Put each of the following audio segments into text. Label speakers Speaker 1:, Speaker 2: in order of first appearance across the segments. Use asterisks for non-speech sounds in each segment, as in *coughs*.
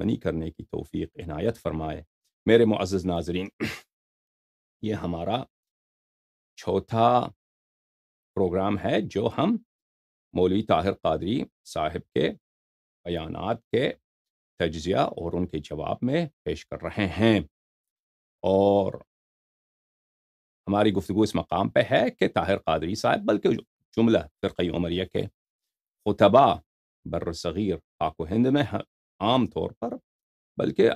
Speaker 1: منی کرنے کی توفیق عنایت فرمائے میرے معزز ناظرین *clears throat* یہ ہمارا چوتھا پروگرام ہے جو ہم مولوی طاہر قادری صاحب کے بیانات کے تجزیہ اور ان کے جواب میں پیش کر رہے ہیں اور ہماری گفتگو اس مقام پہ ہے کہ طاہر قادری صاحب بلکہ جملہ فرقی عمریہ کے خطبہ بر صغیر پاک و ہند میں عام طور پر بلکہ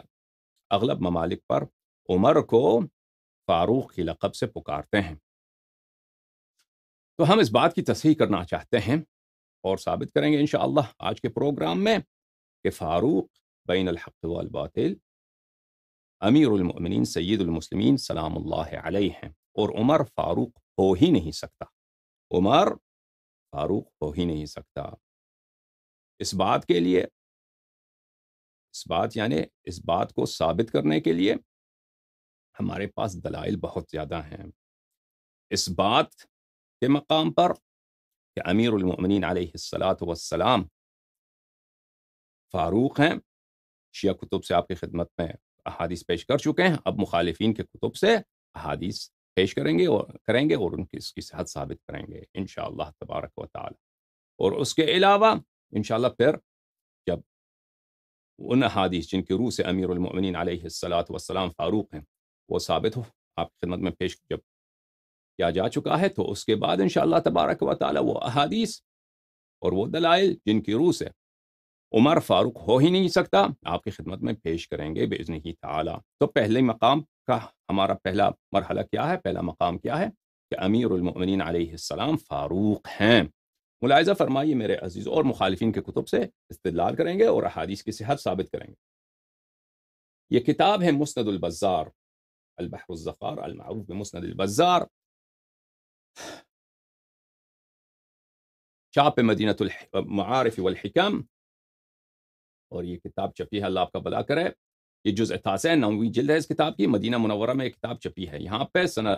Speaker 1: اغلب ممالک پر عمر کو فاروق کی لقب سے پکارتے ہیں تو ہم اس بات کی تصحیح کرنا چاہتے ہیں اور ثابت کریں گے انشاءاللہ آج کے پروگرام میں کہ فاروق بین الحق والباطل امیر المؤمنین سید المسلمین سلام اللہ علیہ ہیں اور عمر فاروق ہو ہی نہیں سکتا عمر فاروق
Speaker 2: ہو ہی نہیں سکتا اس بات کے لیے اس
Speaker 1: بات یعنی اس بات کو ثابت کرنے کے لیے ہمارے پاس دلائل بہت زیادہ ہیں اس بات کے مقام پر کہ امیر المؤمنین علیہ السلاۃ وسلام فاروق ہیں شیعہ کتب سے آپ کی خدمت میں احادیث پیش کر چکے ہیں اب مخالفین کے کتب سے احادیث پیش کریں گے اور کریں گے اور ان کی اس کی صحت ثابت کریں گے انشاءاللہ تبارک و تعالی اور اس کے علاوہ انشاءاللہ پھر ان احادیث جن کی روح سے امیر المؤمنین علیہ السلاۃ والسلام فاروق ہیں وہ ثابت ہو آپ کی خدمت میں پیش جب کیا جا چکا ہے تو اس کے بعد ان اللہ تبارک و تعالی وہ احادیث اور وہ دلائل جن کی روح سے عمر فاروق ہو ہی نہیں سکتا آپ کی خدمت میں پیش کریں گے ہی تعالیٰ تو پہلے مقام کا ہمارا پہلا مرحلہ کیا ہے پہلا مقام کیا ہے کہ امیر المؤمنین علیہ السلام فاروق ہیں ملاحظہ فرمائیے میرے عزیز اور مخالفین کے کتب سے استدلال کریں گے اور احادیث کی صحت ثابت کریں گے یہ کتاب ہے مسند البزار البح الظفار
Speaker 2: مسند البزار
Speaker 1: چاپ مدینہ والحکم اور یہ کتاب چپی ہے اللہ آپ کا بلا کرے یہ جز احتاس ہے نویں جلد ہے اس کتاب کی مدینہ منورہ میں یہ کتاب چپی ہے یہاں پہ سنہ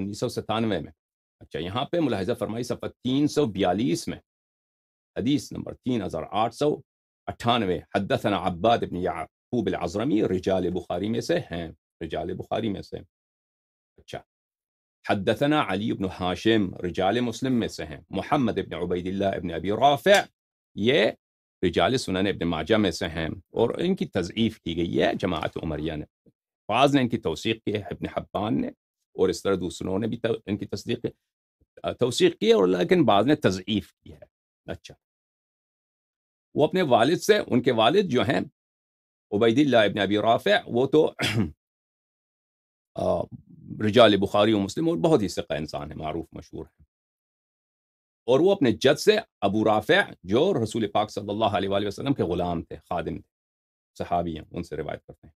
Speaker 1: انیس سو ستانوے میں اچھا یہاں پہ ملاحظہ فرمائی صفحہ تین سو بیالیس میں حدیث نمبر تین ہزار آٹھ سو اٹھانوے حدثنا عباد ابن یعقوب العظرمی رجال بخاری میں سے ہیں رجال بخاری میں سے اچھا حدثنا علی ابن حاشم رجال مسلم میں سے ہیں محمد ابن عبید اللہ ابن ابی رافع یہ رجال سنن ابن ماجہ میں سے ہیں اور ان کی تضعیف کی گئی ہے جماعت عمریہ نے فاز نے ان کی توثیق کی ہے ابن حبان نے اور اس طرح دوسروں نے بھی ان کی تصدیق توثیق کی ہے اور لیکن بعض نے تضعیف کی ہے اچھا وہ اپنے والد سے ان کے والد جو ہیں عبید اللہ ابن ابی رافع وہ تو *clears throat* رجال بخاری و مسلم اور بہت ہی سقہ انسان ہیں معروف مشہور ہیں اور وہ اپنے جد سے ابو رافع جو رسول پاک صلی اللہ علیہ وآلہ وسلم کے غلام تھے خادم تھے صحابی ہیں ان سے روایت کرتے ہیں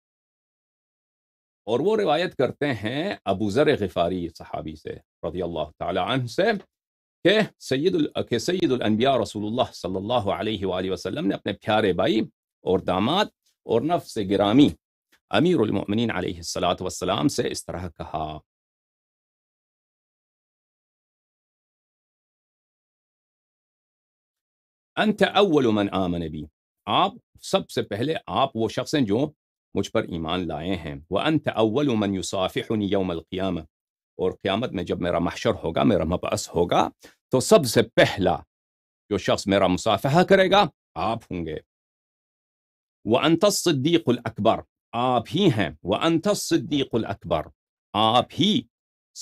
Speaker 1: اور وہ روایت کرتے ہیں ابو ذر غفاری صحابی سے رضی اللہ اللہ اللہ تعالی عنہ سے سے کہ کہ سید سید ال... الانبیاء رسول صلی علیہ علیہ وآلہ وسلم نے اپنے پیارے بھائی اور اور داماد نفس گرامی امیر المؤمنین اس طرح کہا انت اول من آمن بی آپ سب سے پہلے آپ وہ شخص ہیں جو مجھ پر ایمان لائے ہیں وہ انت اول امن یوسافی قیامت اور قیامت میں جب میرا محشر ہوگا میرا مبعث ہوگا تو سب سے پہلا جو شخص میرا مصافحہ کرے گا آپ ہوں گے وہ آپ ہی ہیں وہ انتصدیق الکبر آپ ہی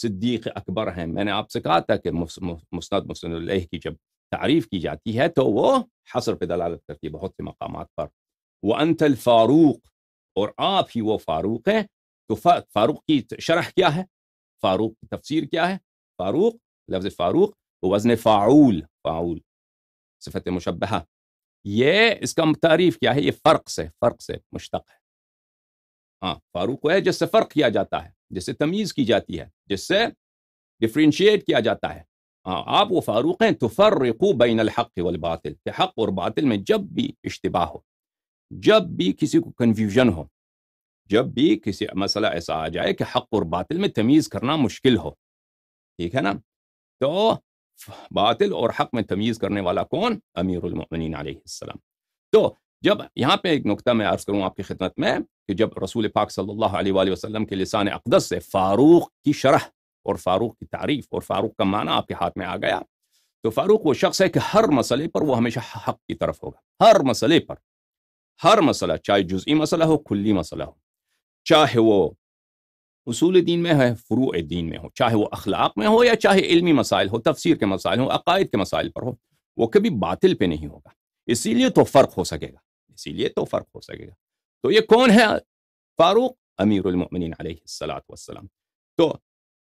Speaker 1: صدیق اکبر ہیں میں نے آپ سے کہا تھا کہ مسند مسلم اللہ کی جب تعریف کی جاتی ہے تو وہ حسر پہ دلالت کرتی ہے بہت سے مقامات پر وہ انت الفاروق اور آپ ہی وہ فاروق ہیں تو فاروق کی شرح کیا ہے فاروق کی تفسیر کیا ہے فاروق لفظ فاروق وزن فاعول فاعول صفت مشبہ یہ اس کا تعریف کیا ہے یہ فرق سے فرق سے مشتق ہے ہاں فاروق ہے جس سے فرق کیا جاتا ہے جس سے تمیز کی جاتی ہے جس سے ڈفرینشیٹ کیا جاتا ہے ہاں آپ وہ فاروق ہیں تو فرقو بین الحق والباطل کہ حق اور باطل میں جب بھی اشتباہ ہو جب بھی کسی کو کنفیوژن ہو جب بھی کسی مسئلہ ایسا آ جائے کہ حق اور باطل میں تمیز کرنا مشکل ہو ٹھیک ہے نا تو باطل اور حق میں تمیز کرنے والا کون امیر المؤمنین علیہ السلام تو جب یہاں پہ ایک نقطہ میں عرض کروں آپ کی خدمت میں کہ جب رسول پاک صلی اللہ علیہ وآلہ وسلم کے لسان اقدس سے فاروق کی شرح اور فاروق کی تعریف اور فاروق کا معنی آپ کے ہاتھ میں آ گیا تو فاروق وہ شخص ہے کہ ہر مسئلے پر وہ ہمیشہ حق کی طرف ہوگا ہر مسئلے پر ہر مسئلہ چاہے جزئی مسئلہ ہو کھلی مسئلہ ہو چاہے وہ اصول دین میں ہے فروع دین میں ہو چاہے وہ اخلاق میں ہو یا چاہے علمی مسائل ہو تفسیر کے مسائل ہو عقائد کے مسائل پر ہو وہ کبھی باطل پہ نہیں ہوگا اسی لیے تو فرق ہو سکے گا اسی لیے تو فرق ہو سکے گا تو یہ کون ہے فاروق امیر المؤمنین علیہ السلات وسلم تو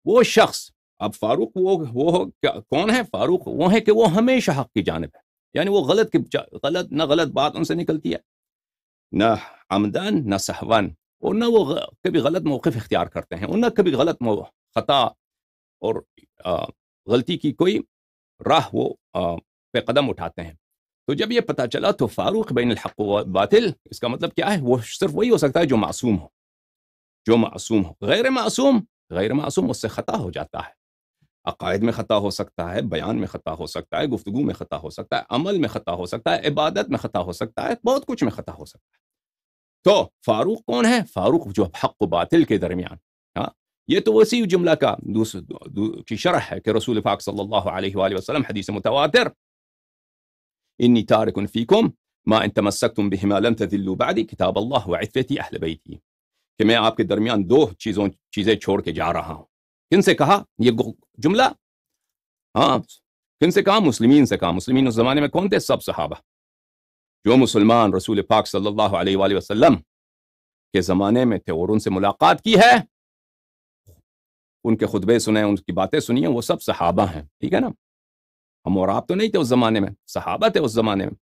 Speaker 1: وہ شخص اب فاروق وہ وہ کون ہے فاروق وہ ہے کہ وہ ہمیشہ حق کی جانب ہے یعنی وہ غلط کی غلط نہ غلط بات ان سے نکلتی ہے نہ آمدن نہ سہون اور نہ وہ کبھی غلط موقف اختیار کرتے ہیں اور نہ کبھی غلط خطا اور غلطی کی کوئی راہ وہ پہ قدم اٹھاتے ہیں تو جب یہ پتہ چلا تو فاروق بین الحق و باطل اس کا مطلب کیا ہے وہ صرف وہی ہو سکتا ہے جو معصوم ہو جو معصوم ہو غیر معصوم غیر معصوم اس سے خطا ہو جاتا ہے عقائد میں خطا ہو سکتا ہے بیان میں خطا ہو سکتا ہے گفتگو میں خطا ہو سکتا ہے عمل میں خطا ہو سکتا ہے عبادت میں خطا ہو سکتا ہے بہت کچھ میں خطا ہو سکتا ہے تو فاروق کون ہے فاروق جو حق و باطل کے درمیان ہاں؟ یہ تو اسی جملہ کا کی شرح ہے کہ رسول پاک صلی اللہ علیہ وآلہ وسلم حدیث متواتر انی تارکن فیکم ما ان تمسکتم بہما بعدی کتاب اللہ وعفتی اہل بیتی کہ میں آپ کے درمیان دو چیزوں چیزیں چھوڑ کے جا رہا ہوں کن سے کہا یہ جملہ ہاں کن سے کہا مسلمین سے کہا مسلمین اس زمانے میں کون تھے سب صحابہ جو مسلمان رسول پاک صلی اللہ علیہ وآلہ وسلم کے زمانے میں تھے اور ان سے ملاقات کی ہے ان کے خطبے سنیں ان کی باتیں سنیے وہ سب صحابہ ہیں ٹھیک ہے نا ہم اور آپ تو نہیں تھے اس زمانے میں صحابہ تھے اس زمانے میں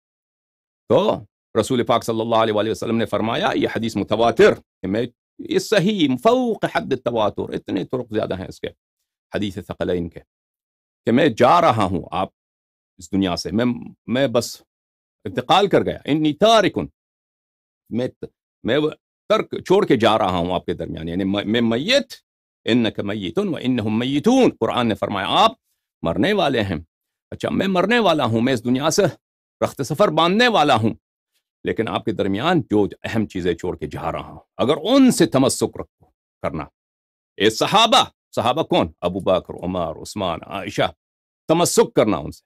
Speaker 1: تو رسول پاک صلی اللہ علیہ وآلہ وسلم نے فرمایا یہ حدیث متواتر کہ میں یہ صحیح فوق حد التواتر اتنے طرق زیادہ ہیں اس کے حدیث ثقلین کے کہ میں جا رہا ہوں آپ اس دنیا سے میں میں بس انتقال کر گیا انی تارکن میں ترک چھوڑ کے جا رہا ہوں آپ کے درمیان یعنی میں میت ان میتون میتون قرآن فرمایا آپ مرنے والے ہیں اچھا میں مرنے والا ہوں میں اس دنیا سے رخت سفر باندھنے والا ہوں لیکن آپ کے درمیان جو اہم چیزیں چھوڑ کے جا رہا ہوں اگر ان سے تمسک رکھو کرنا اے صحابہ صحابہ کون ابو بکر عمر عثمان عائشہ تمسک کرنا ان سے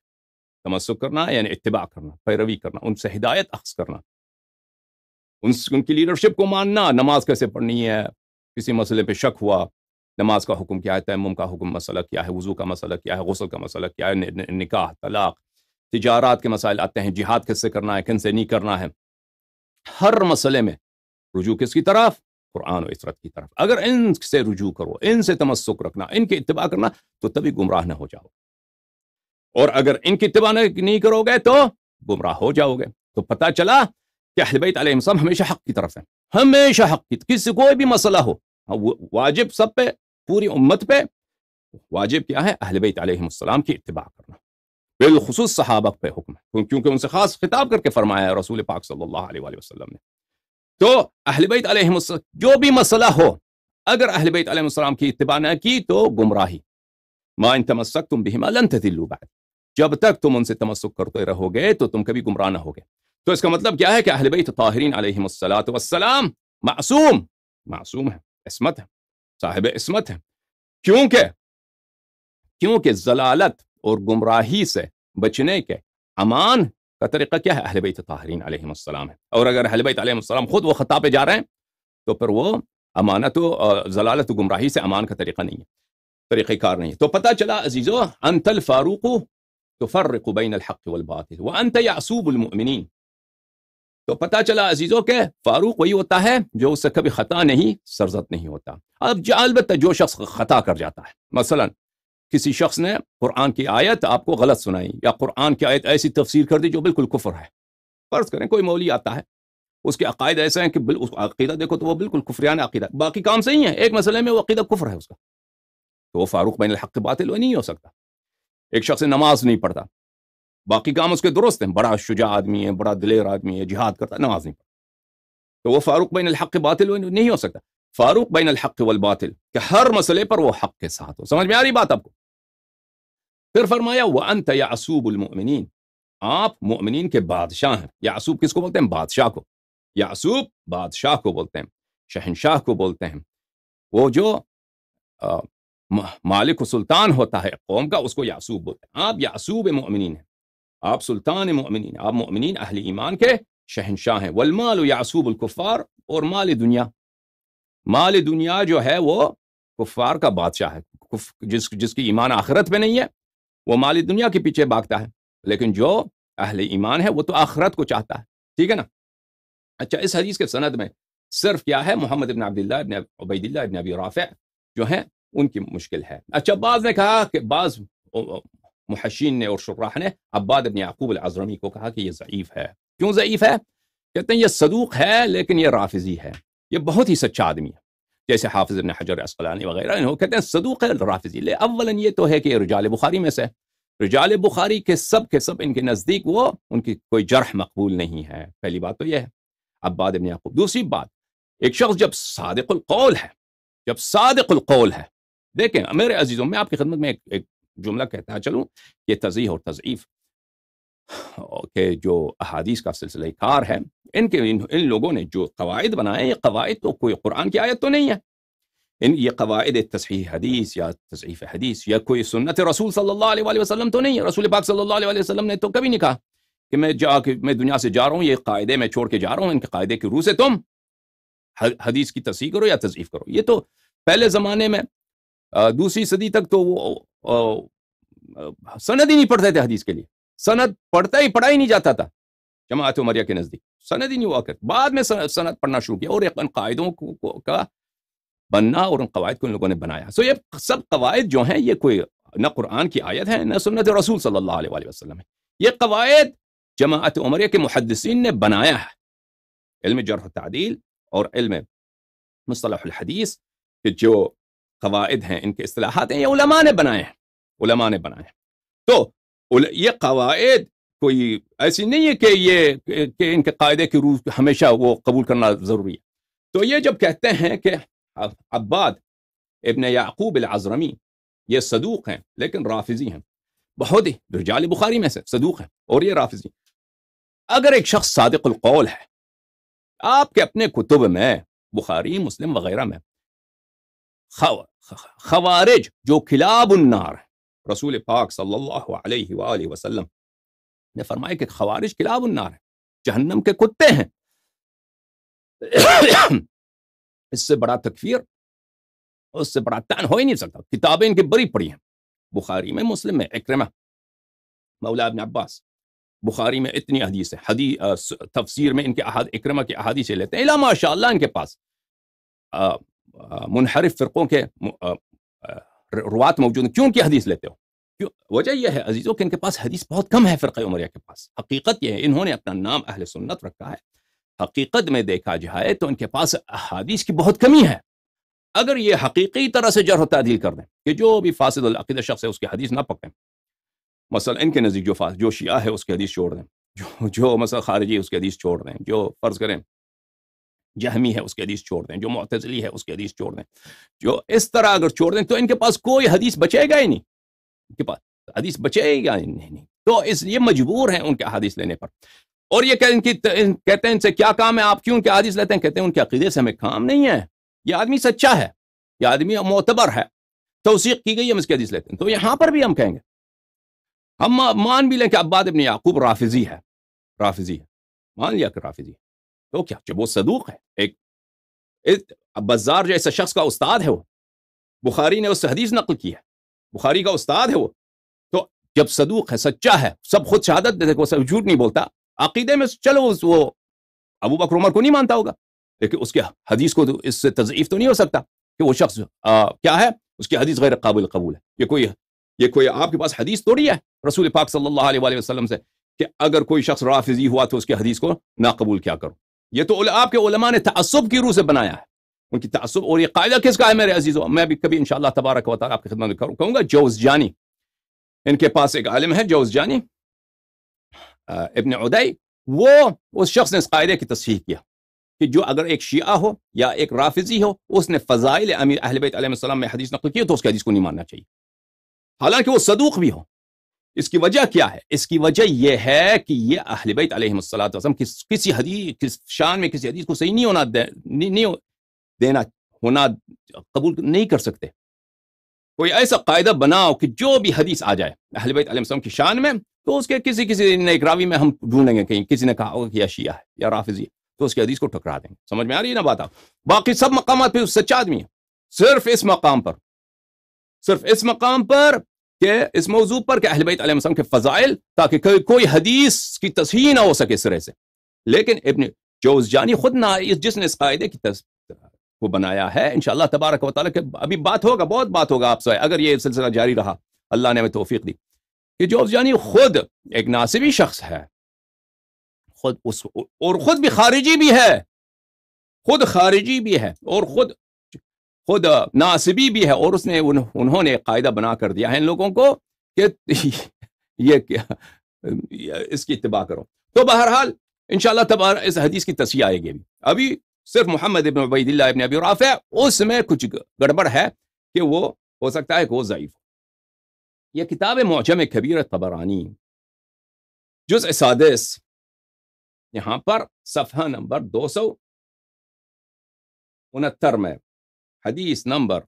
Speaker 1: تمسک کرنا یعنی اتباع کرنا پیروی کرنا ان سے ہدایت اخذ کرنا ان کی لیڈرشپ کو ماننا نماز کیسے پڑھنی ہے کسی مسئلے پہ شک ہوا نماز کا حکم کیا ہے تیمم کا حکم مسئلہ کیا ہے وضو کا مسئلہ کیا ہے غسل کا مسئلہ کیا ہے نکاح طلاق تجارات کے مسائل آتے ہیں جہاد کس سے کرنا ہے کن سے نہیں کرنا ہے ہر مسئلے میں رجوع کس کی طرف قرآن و عصرت کی طرف اگر ان سے رجوع کرو ان سے تمسک رکھنا ان کے اتباع کرنا تو تبھی گمراہ نہ ہو جاؤ اور اگر ان کی اتباع نہیں کرو گے تو گمراہ ہو جاؤ گے تو پتہ چلا کہ اہل بیت علیہ السلام ہمیشہ حق کی طرف ہیں ہمیشہ حق کی کسی کوئی بھی مسئلہ ہو ہاں، واجب سب پہ پوری امت پہ واجب کیا ہے اہل بیت علیہ السلام کی اتباع کرنا بالخصوص صحابہ پہ حکم ہے کیونکہ ان سے خاص خطاب کر کے فرمایا ہے رسول پاک صلی اللہ علیہ وآلہ وسلم نے تو اہل بیت علیہ السلام جو بھی مسئلہ ہو اگر اہل بیت علیہ السلام کی اتباع نہ کی تو گمراہی مان تمسک تم بھی لن تذلوا بعد جب تک تم ان سے تمسک کرتے رہو گے تو تم کبھی گمراہ نہ ہوگے تو اس کا مطلب کیا ہے کہ اہل بیت طاہرین علیہ وسلات والسلام معصوم معصوم ہے عصمت ہے صاحب عصمت ہے کیونکہ کیونکہ زلالت ضلالت اور گمراہی سے بچنے کے امان کا طریقہ کیا ہے اہل بیت طاہرین علیہ السلام ہے اور اگر اہل بیت علیہ السلام خود وہ خطا پہ جا رہے ہیں تو پھر وہ امانت و ضلالت گمراہی سے امان کا طریقہ نہیں ہے طریقہ کار نہیں ہے تو پتہ چلا عزیزو انت الفاروق تفرق بین الحق والباطل وانت یعصوب المؤمنین تو پتا چلا عزیزوں کہ فاروق وہی ہوتا ہے جو اس سے کبھی خطا نہیں سرزت نہیں ہوتا اب البتہ جو شخص خطا کر جاتا ہے مثلا کسی شخص نے قرآن کی آیت آپ کو غلط سنائی یا قرآن کی آیت ایسی تفسیر کر دی جو بالکل کفر ہے فرض کریں کوئی مولی آتا ہے اس کے عقائد ایسے ہیں کہ بل اس عقیدہ دیکھو تو وہ بالکل کفریان عقیدہ باقی کام صحیح ہے ایک مسئلے میں وہ عقیدہ کفر ہے اس کا تو وہ فاروق بین الحق باطل وہ نہیں ہو سکتا ایک شخص نماز نہیں پڑھتا باقی کام اس کے درست ہیں بڑا شجاع آدمی ہے بڑا دلیر آدمی ہے جہاد کرتا ہے نماز نہیں پڑھتا تو وہ فاروق بین الحق باطل نہیں ہو سکتا فاروق بین الحق والباطل کہ ہر مسئلے پر وہ حق کے ساتھ ہو سمجھ میں آ رہی بات آپ کو پھر فرمایا وہ انت یا آپ مؤمنین کے بادشاہ ہیں یعصوب کس کو بولتے ہیں بادشاہ کو یعصوب بادشاہ کو بولتے ہیں شہنشاہ کو بولتے ہیں وہ جو مالک و سلطان ہوتا ہے قوم کا اس کو یاسوب بولتے ہیں آپ یاسوب مؤمنین ہیں آپ سلطان مؤمنین آپ مؤمنین اہل ایمان کے شہنشاہ ہیں والمال و یاسوب الکفار اور مال دنیا مال دنیا جو ہے وہ کفار کا بادشاہ ہے جس کی ایمان آخرت پہ نہیں ہے وہ مال دنیا کے پیچھے بھاگتا ہے لیکن جو اہل ایمان ہے وہ تو آخرت کو چاہتا ہے ٹھیک ہے نا اچھا اس حدیث کے سند میں صرف کیا ہے محمد ابن عبداللہ ابن عبید ابن رافع جو ہیں ان کی مشکل ہے اچھا بعض نے کہا کہ بعض محشین نے اور شراح نے عباد ابن عقوب العظرمی کو کہا کہ یہ ضعیف ہے کیوں ضعیف ہے کہتے ہیں یہ صدوق ہے لیکن یہ رافضی ہے یہ بہت ہی سچا آدمی ہے جیسے حافظ ابن حجر اسقلانی وغیرہ انہوں کہتے ہیں صدوق ہے رافضی لے اولا یہ تو ہے کہ رجال بخاری میں سے رجال بخاری کے سب کے سب ان کے نزدیک وہ ان کی کوئی جرح مقبول نہیں ہے پہلی بات تو یہ ہے عباد ابن دوسری بات ایک شخص جب صادق القول ہے جب صادق القول ہے دیکھیں میرے عزیزوں میں آپ کی خدمت میں ایک, جملہ کہتا چلوں تضیح اور تضعیف کہ جو احادیث کا سلسلہ کار ہے ان کے ان لوگوں نے جو قواعد بنائے یہ تو کوئی قرآن کی آیت تو نہیں ہے یہ قواعد حدیث یا تصحیف حدیث یا کوئی سنت رسول صلی اللہ علیہ وسلم تو نہیں ہے رسول پاک صلی اللہ علیہ وسلم نے تو کبھی نہیں کہا کہ میں جا کے میں دنیا سے جا رہا ہوں یہ قاعدے میں چھوڑ کے جا رہا ہوں ان کے قاعدے کی روح سے تم حدیث کی تصحیح کرو یا تصحیف کرو یہ تو پہلے زمانے میں دوسری صدی تک تو وہ سند ہی نہیں پڑھتے تھے حدیث کے لیے سند پڑھتا ہی پڑھا ہی نہیں جاتا تھا جماعت عمریہ کے نزدیک سند ہی نہیں ہوا واقع بعد میں سند پڑھنا شروع کیا اور ان کا بننا اور ان قواعد کو ان لوگوں نے بنایا سو یہ سب قواعد جو ہیں یہ کوئی نہ قرآن کی آیت ہے نہ سنت رسول صلی اللہ علیہ وآلہ وسلم ہے یہ قواعد جماعت عمریہ کے محدثین نے بنایا ہے علم جورحت تعدیل اور علم مصطلح الحدیث کہ جو قواعد ہیں ان کے اصطلاحات ہیں یہ علماء نے بنائے ہیں علماء نے بنائے ہیں تو یہ قواعد کوئی ایسی نہیں ہے کہ یہ کہ ان کے قاعدے کی روح ہمیشہ وہ قبول کرنا ضروری ہے تو یہ جب کہتے ہیں کہ عباد ابن یعقوب العظرمی یہ صدوق ہیں لیکن رافضی ہیں بہت ہی رجال بخاری میں سے صدوق ہیں اور یہ رافضی ہیں اگر ایک شخص صادق القول ہے آپ کے اپنے کتب میں بخاری مسلم وغیرہ میں خوارج جو کلاب النار ہے رسول پاک صلی اللہ علیہ وآلہ وسلم نے فرمایا کہ خوارج کلاب النار ہے جہنم کے کتے ہیں اس سے بڑا تکفیر اس سے بڑا تان ہو ہی نہیں سکتا کتابیں ان کی بڑی پڑی ہیں بخاری میں مسلم میں اکرمہ مولا ابن عباس بخاری میں اتنی حدیث ہے حدیث تفسیر میں ان کے احاد اکرمہ کی احادیث لیتے ہیں علاما اللہ ان کے پاس منحرف فرقوں کے روات موجود ہیں کیوں کی حدیث لیتے ہو وجہ یہ ہے عزیزوں کہ ان کے پاس حدیث بہت کم ہے فرقہ عمریہ کے پاس حقیقت یہ ہے انہوں نے اپنا نام اہل سنت رکھا ہے حقیقت میں دیکھا جائے تو ان کے پاس حدیث کی بہت کمی ہے اگر یہ حقیقی طرح سے جرح تعدیل کر دیں کہ جو بھی فاسد العقید شخص ہے اس کی حدیث نہ پکیں مثلا ان کے نزدیک جو فاصل جو شیعہ ہے اس کی حدیث چھوڑ دیں جو مثلا خارجی اس کی حدیث چھوڑ دیں جو فرض کریں جہمی ہے اس کے حدیث چھوڑ دیں جو معتزلی ہے اس کے حدیث چھوڑ دیں جو اس طرح اگر چھوڑ دیں تو ان کے پاس کوئی حدیث بچے گا ہی نہیں ان کے پاس حدیث بچے گا ہی نہیں تو اس لیے مجبور ہیں ان کے حدیث لینے پر اور یہ کہ ان کی کہتے ہیں ان سے کیا کام ہے آپ کیوں کہ حدیث لیتے ہیں کہتے ہیں ان کے عقیدے سے ہمیں کام نہیں ہے یہ آدمی سچا ہے یہ آدمی معتبر ہے توثیق کی گئی ہم اس کی حدیث لیتے ہیں تو یہاں پر بھی ہم کہیں گے ہم مان بھی لیں کہ ابن یعقوب رافضی ہے رافضی ہے مان لیا کہ رافضی ہے تو کیا جب وہ صدوق ہے ایک بازار جیسے شخص کا استاد ہے وہ بخاری نے اس سے حدیث نقل کی ہے بخاری کا استاد ہے وہ تو جب صدوق ہے سچا ہے سب خود شہادت جھوٹ نہیں بولتا عقیدے میں چلو وہ ابو بکر عمر کو نہیں مانتا ہوگا لیکن اس کے حدیث کو تو اس سے تضعیف تو نہیں ہو سکتا کہ وہ شخص کیا ہے اس کی حدیث غیر قابل قبول ہے یہ کوئی یہ کوئی آپ کے پاس حدیث توڑی ہے رسول پاک صلی اللہ علیہ وآلہ وسلم سے کہ اگر کوئی شخص رافضی ہوا تو اس کے حدیث کو ناقبول کیا کرو یہ تو آپ کے علماء نے تعصب کی روح سے بنایا ہے ان کی تعصب اور یہ قاعدہ کس کا ہے میرے عزیزو میں بھی کبھی انشاءاللہ تبارک و تعالیٰ آپ کی خدمت کہوں گا جوز جانی ان کے پاس ایک عالم ہے جوز جانی ابن عدی وہ اس شخص نے اس قاعدے کی تصحیح کیا کہ جو اگر ایک شیعہ ہو یا ایک رافضی ہو اس نے فضائل امیر بیت علیہ السلام میں حدیث نقل کی تو اس کے حدیث کو نہیں ماننا چاہیے حالانکہ وہ صدوق بھی ہو اس کی وجہ کیا ہے اس کی وجہ یہ ہے کہ یہ اہل بیت علیہ کسی حدیث کس شان میں کسی حدیث کو صحیح نہیں ہونا ہونا نہیں دینا قبول نہیں کر سکتے کوئی ایسا قاعدہ بناؤ کہ جو بھی حدیث آ جائے اہل بیت علیہ السلام کی شان میں تو اس کے کسی کسی راوی میں ہم ڈھونڈیں گے کہیں کسی نے کہا کہ شیعہ ہے یا رافظی تو اس کی حدیث کو ٹکرا دیں گے سمجھ میں آ رہی ہے نا بات آپ باقی سب مقامات پہ سچا آدمی ہے صرف اس مقام پر صرف اس مقام پر کہ اس موضوع پر کہ اہل بیت علیہ السلام کے فضائل تاکہ کوئی حدیث کی تصحیح نہ ہو سکے سرے سے لیکن ابن جوز جانی خود نہ جس نے اس قائدے کی تصحیح کو بنایا ہے انشاءاللہ تبارک و تعالیٰ کہ ابھی بات ہوگا بہت بات ہوگا آپ سے اگر یہ سلسلہ جاری رہا اللہ نے ہمیں توفیق دی کہ جوز جانی خود ایک ناصبی شخص ہے خود اس اور خود بھی خارجی بھی ہے خود خارجی بھی ہے اور خود خود ناصبی بھی ہے اور اس نے انہوں نے قاعدہ بنا کر دیا ہے ان لوگوں کو کہ *laughs* یہ کیا اس کی اتباع کرو تو بہرحال انشاءاللہ تب اس حدیث کی تصحیح آئے گی ابھی صرف محمد ابن ابن عبید اللہ ابی رافع اس میں کچھ گڑبڑ ہے کہ وہ ہو سکتا ہے کہ وہ ضعیف یہ کتاب معجم کبیر طبرانی جز
Speaker 2: سادس یہاں پر صفحہ نمبر دو سو
Speaker 1: انہتر میں حدیث नंबर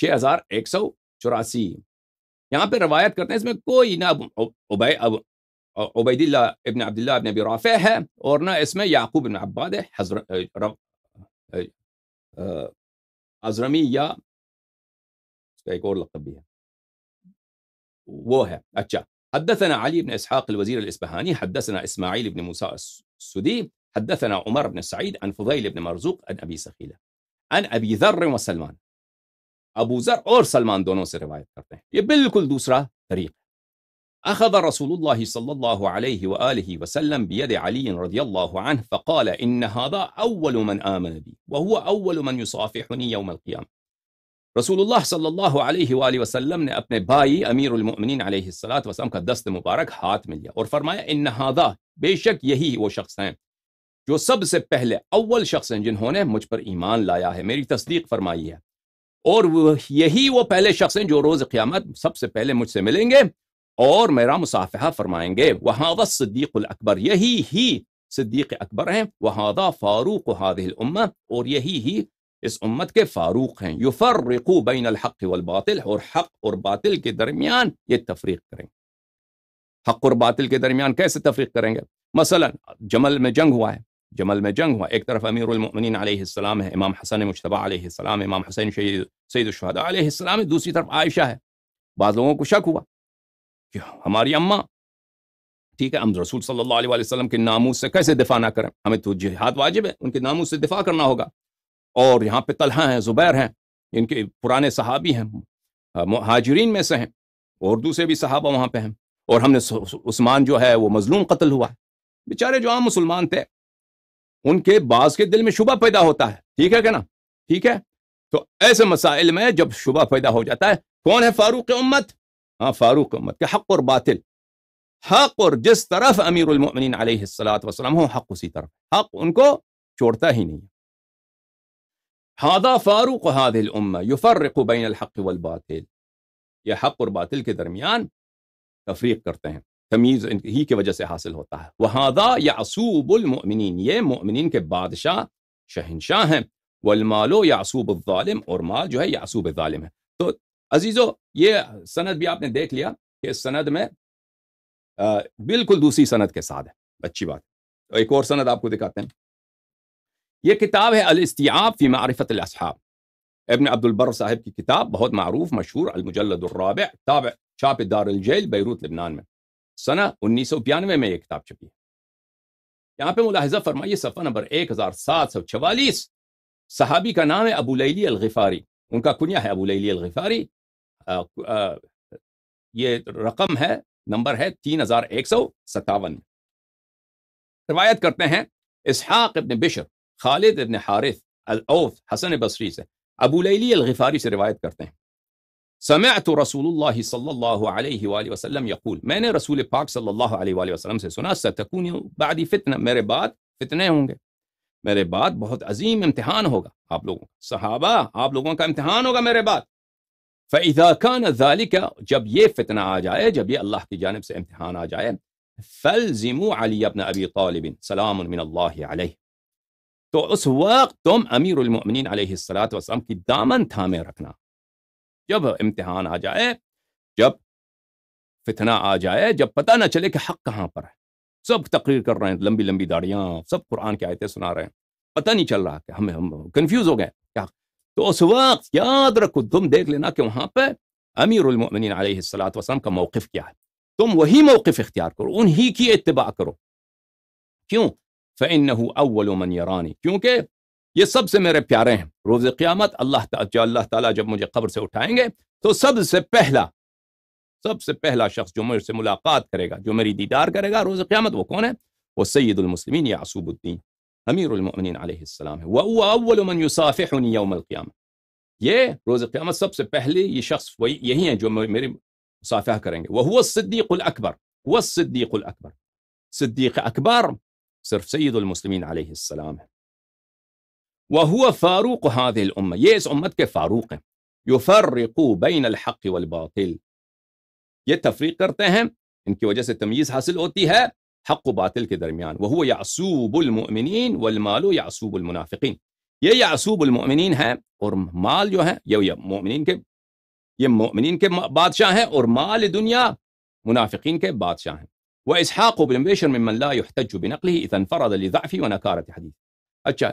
Speaker 1: 6184 यहाँ पे रवायत करते हैं इसमें कोई ना उबई अब उबैदिल्ला इबन अब्दुल्ला इबन अबी राफे है और ना इसमें याकूब इबन अब्बाद है हजरत अजरमी या उसका एक और लकब भी है वो है अच्छा حدثنا علي بن اسحاق الوزير الاصبهاني حدثنا اسماعيل بن موسى السدي حدثنا عمر بن سعيد عن فضيل بن مرزوق عن أبي سخيلة عن أبي ذر وسلمان أبو ذر اور سلمان सलमान दोनों से रिवायत करते हैं ये أخذ رسول الله صلى الله عليه وآله وسلم بيد علي رضي الله عنه فقال إن هذا أول من آمن بي وهو أول من يصافحني يوم القيامة رسول الله صلى الله عليه وآله وسلم أبن باي أمير المؤمنين عليه الصلاة والسلام का दस्त मुबारक हाथ में लिया إن هذا بيشك يهي هو यही جو سب سے پہلے اول شخص ہیں جنہوں نے مجھ پر ایمان لایا ہے میری تصدیق فرمائی ہے اور وہ یہی وہ پہلے شخص ہیں جو روز قیامت سب سے پہلے مجھ سے ملیں گے اور میرا مصافحہ فرمائیں گے وہاں صدیق الاکبر یہی ہی صدیق اکبر ہیں وہاں فاروق و الامہ اور یہی ہی اس امت کے فاروق ہیں یو بین الحق والباطل اور حق اور باطل کے درمیان یہ تفریق کریں گے حق اور باطل کے درمیان کیسے تفریق کریں گے مثلا جمل میں جنگ ہوا ہے جمل میں جنگ ہوا ایک طرف امیر المؤمنین علیہ السلام ہے امام حسن مشتبہ علیہ السلام امام حسین شہید سید الشہداء علیہ السلام ہے دوسری طرف عائشہ ہے بعض لوگوں کو شک ہوا کہ ہماری اماں ٹھیک ہے ہم رسول صلی اللہ علیہ وسلم کے ناموس سے کیسے دفاع نہ کریں ہمیں تو جہاد واجب ہے ان کے ناموس سے دفاع کرنا ہوگا اور یہاں پہ طلحہ ہیں زبیر ہیں ان کے پرانے صحابی ہیں مہاجرین میں سے ہیں اور دوسرے بھی صحابہ وہاں پہ ہیں اور ہم نے عثمان جو ہے وہ مظلوم قتل ہوا ہے بیچارے جو عام مسلمان تھے ان کے بعض کے دل میں شبہ پیدا ہوتا ہے ٹھیک ہے کہ نا ٹھیک ہے تو ایسے مسائل میں جب شبہ پیدا ہو جاتا ہے کون ہے فاروق امت ہاں فاروق امت کے حق اور باطل حق اور جس طرف امیر المؤمنین علیہ السلام وسلم ہو حق اسی طرف حق ان کو چھوڑتا ہی نہیں ہے ہادہ فاروق ہاد یو یفرق بین الحق والباطل یہ حق اور باطل کے درمیان تفریق کرتے ہیں تمیز ان ہی کی وجہ سے حاصل ہوتا ہے وَهَذَا يَعْصُوبُ الْمُؤْمِنِينَ یہ مؤمنین کے بادشاہ شہنشاہ ہیں وَالْمَالُ يَعْصُوبُ الظَّالِمُ اور مال جو ہے يَعْصُوبِ الظَّالِمِ ہے تو عزیزو یہ سند بھی آپ نے دیکھ لیا کہ اس سند میں آه، بالکل دوسری سند کے ساتھ ہے اچھی بات ایک اور سند آپ کو دکھاتے ہیں یہ کتاب ہے الاستعاب فی معرفت الاسحاب ابن عبدالبر صاحب کی کتاب بہت معروف مشہور المجلد الرابع تابع چاپ دار الجیل بیروت لبنان میں سنہ انیس سو بانوے میں یہ کتاب چھپی ہے یہاں پہ ملاحظہ فرمائیے صفحہ نمبر ایک ہزار سات سو چوالیس صحابی کا نام ہے ابو لیلی الغفاری ان کا کنیا ہے ابو لیلی الغفاری یہ رقم ہے نمبر ہے تین ہزار ایک سو ستاون روایت کرتے ہیں اسحاق ابن بشر خالد ابن حارث الاوف حسن بصری سے ابو لیلی الغفاری سے روایت کرتے ہیں سمعت رسول اللہ صلی اللہ علیہ وآلہ وسلم یقول میں نے رسول پاک صلی اللہ علیہ وآلہ وسلم سے سنا فتنہ میرے بعد فتنے ہوں گے میرے بعد بہت عظیم امتحان ہوگا آپ لوگوں صحابہ آپ لوگوں کا امتحان ہوگا میرے بعد فَإِذَا كَانَ ذَلِكَ جب یہ فتنہ آ جائے جب یہ اللہ کی جانب سے امتحان آ جائے فلزم علی بن سلام المین اللہ علیہ تو اس وقت تم امیر المؤمنین علیہ السلات وسلم کی دامن تھامے رکھنا جب امتحان آ جائے جب فتنہ آ جائے جب پتہ نہ چلے کہ حق کہاں پر ہے سب تقریر کر رہے ہیں لمبی لمبی داڑیاں سب قرآن کی آیتیں سنا رہے ہیں پتہ نہیں چل رہا کہ ہم کنفیوز ہو گئے کیا تو اس وقت یاد رکھو تم دیکھ لینا کہ وہاں پہ امیر المؤمنین علیہ السلاۃ وسلم کا موقف کیا ہے تم وہی موقف اختیار کرو انہی کی اتباع کرو کیوں کیونکہ یہ سب سے میرے پیارے ہیں روز قیامت اللہ تعالیٰ جو اللہ تعالیٰ جب مجھے قبر سے اٹھائیں گے تو سب سے پہلا سب سے پہلا شخص جو مجھ سے ملاقات کرے گا جو میری دیدار کرے گا روز قیامت وہ کون ہے وہ سید المسلمین عصوب الدین امیر المؤمنین علیہ السلام ہے اول من یا یوم القیامت یہ روز قیامت سب سے پہلے یہ شخص وہی یہی ہیں جو میرے مصافحہ کریں گے وہ صدیق الکبر وہ صدیق الکبر صدیق اکبر صرف سید المسلمین علیہ السلام ہے وهو فاروق هذه الأمة يس أمتك فاروق يفرق بين الحق والباطل يه تفريق کرتے ہیں ان کی وجہ سے حاصل أوتيها حق باطل کے وهو يعصوب المؤمنين والمال يعصوب المنافقين یہ يعصوب المؤمنين ها اور مال جو ہے یہ مؤمنين كب یہ مؤمنين كب بادشاہ اور مال دنيا منافقين كب بادشاہ وإسحاق بن بشر ممن لا يحتج بنقله إذا انفرد لضعفه ونكارة حديث اچھا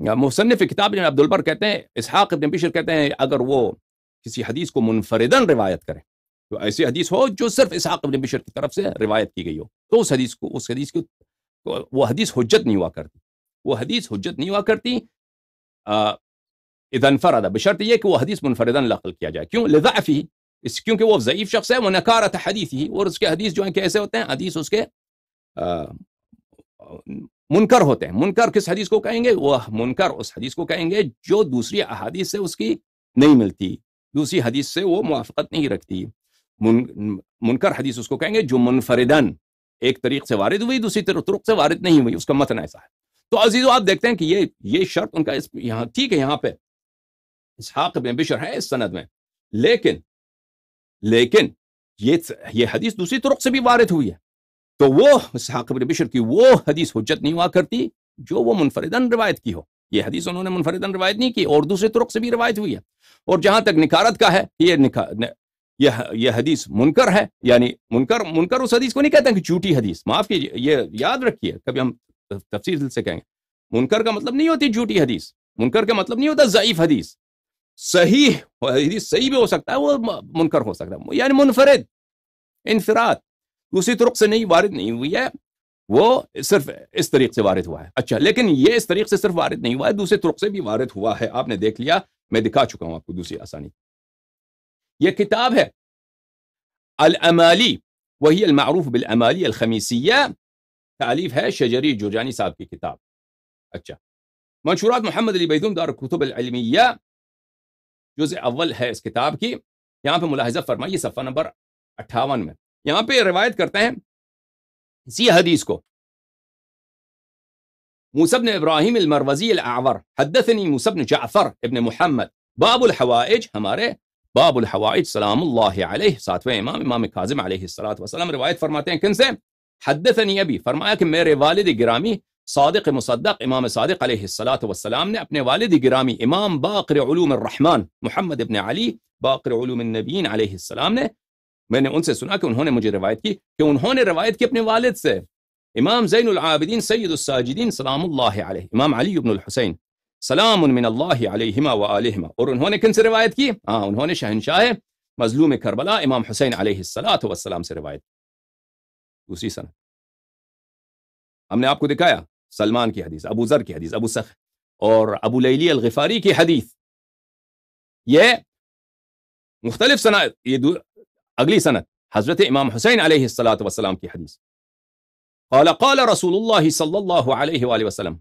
Speaker 1: مصنف کتاب جو عبدالبر کہتے ہیں اسحاق ابن بشر کہتے ہیں اگر وہ کسی حدیث کو منفردن روایت کریں تو ایسی حدیث ہو جو صرف اسحاق ابن بشر کی طرف سے روایت کی گئی ہو تو اس حدیث کو اس حدیث کو وہ حدیث حجت نہیں ہوا کرتی وہ حدیث حجت نہیں ہوا کرتی ادنفر فرادہ تو یہ کہ وہ حدیث منفردن لقل کیا جائے کیوں لضعفی اس کیونکہ وہ ضعیف شخص ہے وہ نکارت حدیث ہی اور اس کے حدیث جو ہیں کہ ایسے ہوتے ہیں حدیث اس کے منکر ہوتے ہیں منکر کس حدیث کو کہیں گے وہ منکر اس حدیث کو کہیں گے جو دوسری احادیث سے اس کی نہیں ملتی دوسری حدیث سے وہ موافقت نہیں رکھتی منکر حدیث اس کو کہیں گے جو منفردن ایک طریق سے وارد ہوئی دوسری طرق سے وارد نہیں ہوئی اس کا متن ایسا ہے تو عزیز آپ دیکھتے ہیں کہ یہ یہ شرط ان کا یہاں ٹھیک ہے یہاں پہ اسحاق میں بشر ہے اس سند میں لیکن لیکن یہ یہ حدیث دوسری طرق سے بھی وارد ہوئی ہے تو وہ اسحاق بشر کی وہ حدیث حجت نہیں ہوا کرتی جو وہ منفردن روایت کی ہو یہ حدیث انہوں نے منفردن روایت نہیں کی اور دوسرے طرق سے بھی روایت ہوئی ہے اور جہاں تک نکارت کا ہے یہ یہ حدیث منکر ہے یعنی منکر منکر اس حدیث کو نہیں کہتا جھوٹی حدیث معاف کیجیے یہ یاد رکھیے کبھی ہم تفصیل سے کہیں گے منکر کا مطلب نہیں ہوتی جھوٹی حدیث منکر کا مطلب نہیں ہوتا ضعیف حدیث صحیح حدیث صحیح بھی ہو سکتا ہے وہ منکر ہو سکتا ہے یعنی منفرد انفراد دوسری طرق سے نہیں وارد نہیں ہوئی ہے وہ صرف اس طریق سے وارد ہوا ہے اچھا لیکن یہ اس طریق سے صرف وارد نہیں ہوا ہے دوسرے طرق سے بھی وارد ہوا ہے آپ نے دیکھ لیا میں دکھا چکا ہوں آپ کو دوسری آسانی یہ کتاب ہے الامالی وہی المعروف بالامالی الخمیسیہ تعلیف ہے شجری جرجانی صاحب کی کتاب اچھا منشورات محمد علی بیدون دار کتب العلمیہ جز اول ہے اس کتاب کی یہاں پہ ملاحظہ فرمائیے صفحہ نمبر اٹھاون میں यहां पे रिवायत करते हैं इसी हदीस को موسى بن إبراهيم المروزي الأعور حدثني موسى بن جعفر ابن محمد باب الحوائج हमारे باب الحوائج سلام الله عليه ساتویں امام امام کاظم علیہ الصلوۃ والسلام روایت فرماتے ہیں کن سے حدثني ابي فرمایا کہ میرے والد گرامی صادق مصدق امام صادق علیہ الصلوۃ والسلام نے اپنے والد گرامی امام باقر علوم الرحمن محمد ابن علی باقر علوم النبیین علیہ السلام نے میں نے ان سے سنا کہ انہوں نے مجھے روایت کی کہ انہوں نے روایت کی اپنے والد سے امام زین العابدین سید الساجدین سلام اللہ علیہ امام علی ابن الحسین سلام من اللہ علیہما و علیہما اور انہوں نے کن سے روایت کی ہاں انہوں نے شہنشاہ مظلوم کربلا امام حسین علیہ السلّت والسلام سے روایت دوسری سن ہم نے آپ کو دکھایا سلمان کی حدیث ابو ذر کی حدیث ابو سخ اور ابو لیلی الغفاری کی حدیث یہ مختلف صنعت یہ اگلی سند حضرت امام حسین علیہ والسلام کی حدیث قال قال رسول الله صلى الله عليه وآله وسلم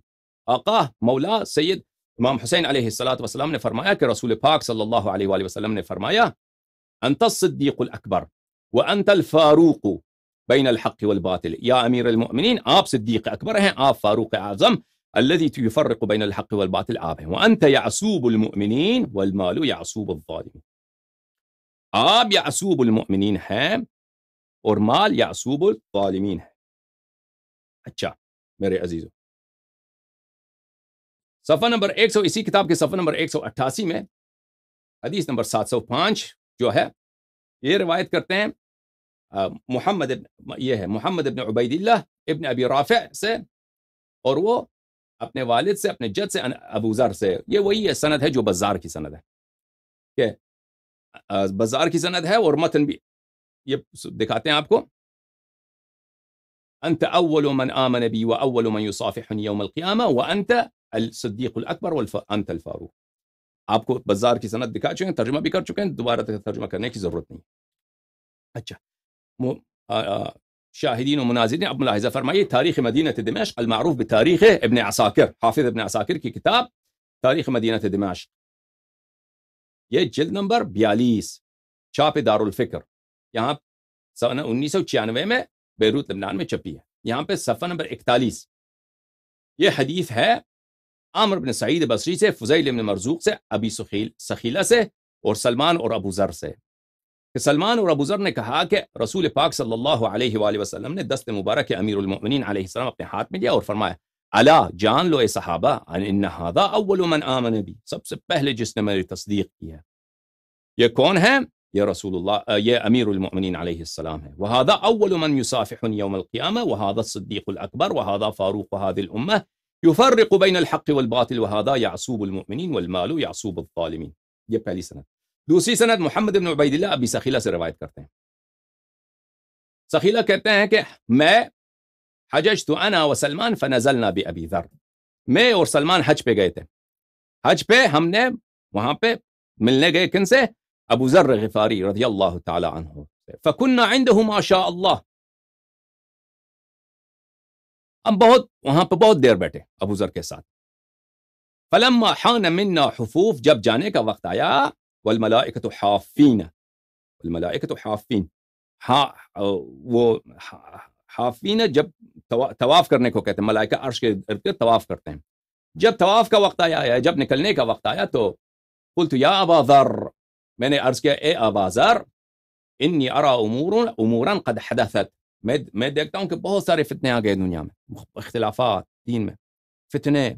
Speaker 1: آقا مولا سید امام حسین علیہ السلام نے فرمایا کہ رسول پاک صلی اللہ علیہ وآلہ وسلم نے فرمایا انت الصدیق الاکبر وانت الفاروق بين الحق والباطل يا امير المؤمنين آپ صدیق اکبر ہیں آپ فاروق اعظم الذي تفرق بين الحق والباطل آپ ہیں وانت یعصوب المؤمنين والمال یعصوب الظالمین آب یا اسوب المؤمنین ہیں اور مال
Speaker 2: یا اسوب ہے اچھا میرے عزیز
Speaker 1: ایک سو اسی کتاب کے صفحہ نمبر ایک سو اٹھاسی میں حدیث نمبر سات سو پانچ جو ہے یہ روایت کرتے ہیں محمد ابن یہ ہے محمد ابن عبید اللہ ابن ابی رافع سے اور وہ اپنے والد سے اپنے جد سے ابو ذر سے یہ وہی ہے سند ہے جو بازار کی سند ہے کہ बाजार की सनद है और मतन भी ये दिखाते हैं आपको أنت أول من آمن بي وأول من يصافحني يوم القيامة وأنت الصديق الأكبر وأنت الفاروق आपको बाजार की सनद दिखा चुके हैं तर्जुमा भी कर चुके हैं दोबारा तर्जुमा करने की ज़रूरत नहीं अच्छा شاهدين ومنازلين أبو ملاحظة فرمائي تاريخ مدينة دمشق المعروف بتاريخ ابن عساكر حافظ ابن عساكر في كتاب تاريخ مدينة دمشق یہ جلد نمبر بیالیس چاپ دارالفکر یہاں سن انیس سو چھیانوے میں بیروت لبنان میں چپی ہے یہاں پہ صفحہ نمبر اکتالیس یہ حدیث ہے عامر بن سعید بصری سے فضیل بن مرزوق سے ابی سخیل سخیلہ سے اور سلمان اور ابو ذر سے کہ سلمان اور ابو ذر نے کہا کہ رسول پاک صلی اللہ علیہ وآلہ وسلم نے دست مبارک امیر المؤمنین علیہ السلام اپنے ہاتھ میں لیا اور فرمایا على جان لو صحابة عن إن هذا أول من آمن بي سب سب بهل جسم لتصديق إياه يكون هم يا رسول الله آه، يا أمير المؤمنين عليه السلام وهذا أول من يصافح يوم القيامة وهذا الصديق الأكبر وهذا فاروق هذه الأمة يفرق بين الحق والباطل وهذا يعصوب المؤمنين والمال يعصوب الظالمين يبقى لي سند दूसरी سند محمد بن عبيد الله أبي سخيلة रवायत करते हैं كرتين कहते ما حججت انا وسلمان فنزلنا بابي ذر مي اور سلمان حج بي گئے تھے حج پہ ہم نے وہاں پہ ملنے گئے کن سے ابو ذر غفاری رضی اللہ تعالی عنہ فكنا عنده ما شاء الله ہم بہت وہاں پہ بہت دیر بیٹھے ابو ذر کے ساتھ فلما حان منا حفوف جب جانے کا وقت آیا والملائکۃ حافين والملائکۃ حافین ہاں وہ حافین جب طواف کرنے کو کہتے ہیں ملائکہ عرش کے ارد گرد طواف کرتے ہیں جب طواف کا وقت آیا ہے جب نکلنے کا وقت آیا تو پلت یا ذر میں نے عرض کیا اے ذر انی ارا امور امورا قد حدثت میں میں دیکھتا ہوں کہ بہت سارے فتنے آ گئے دنیا میں اختلافات دین میں فتنے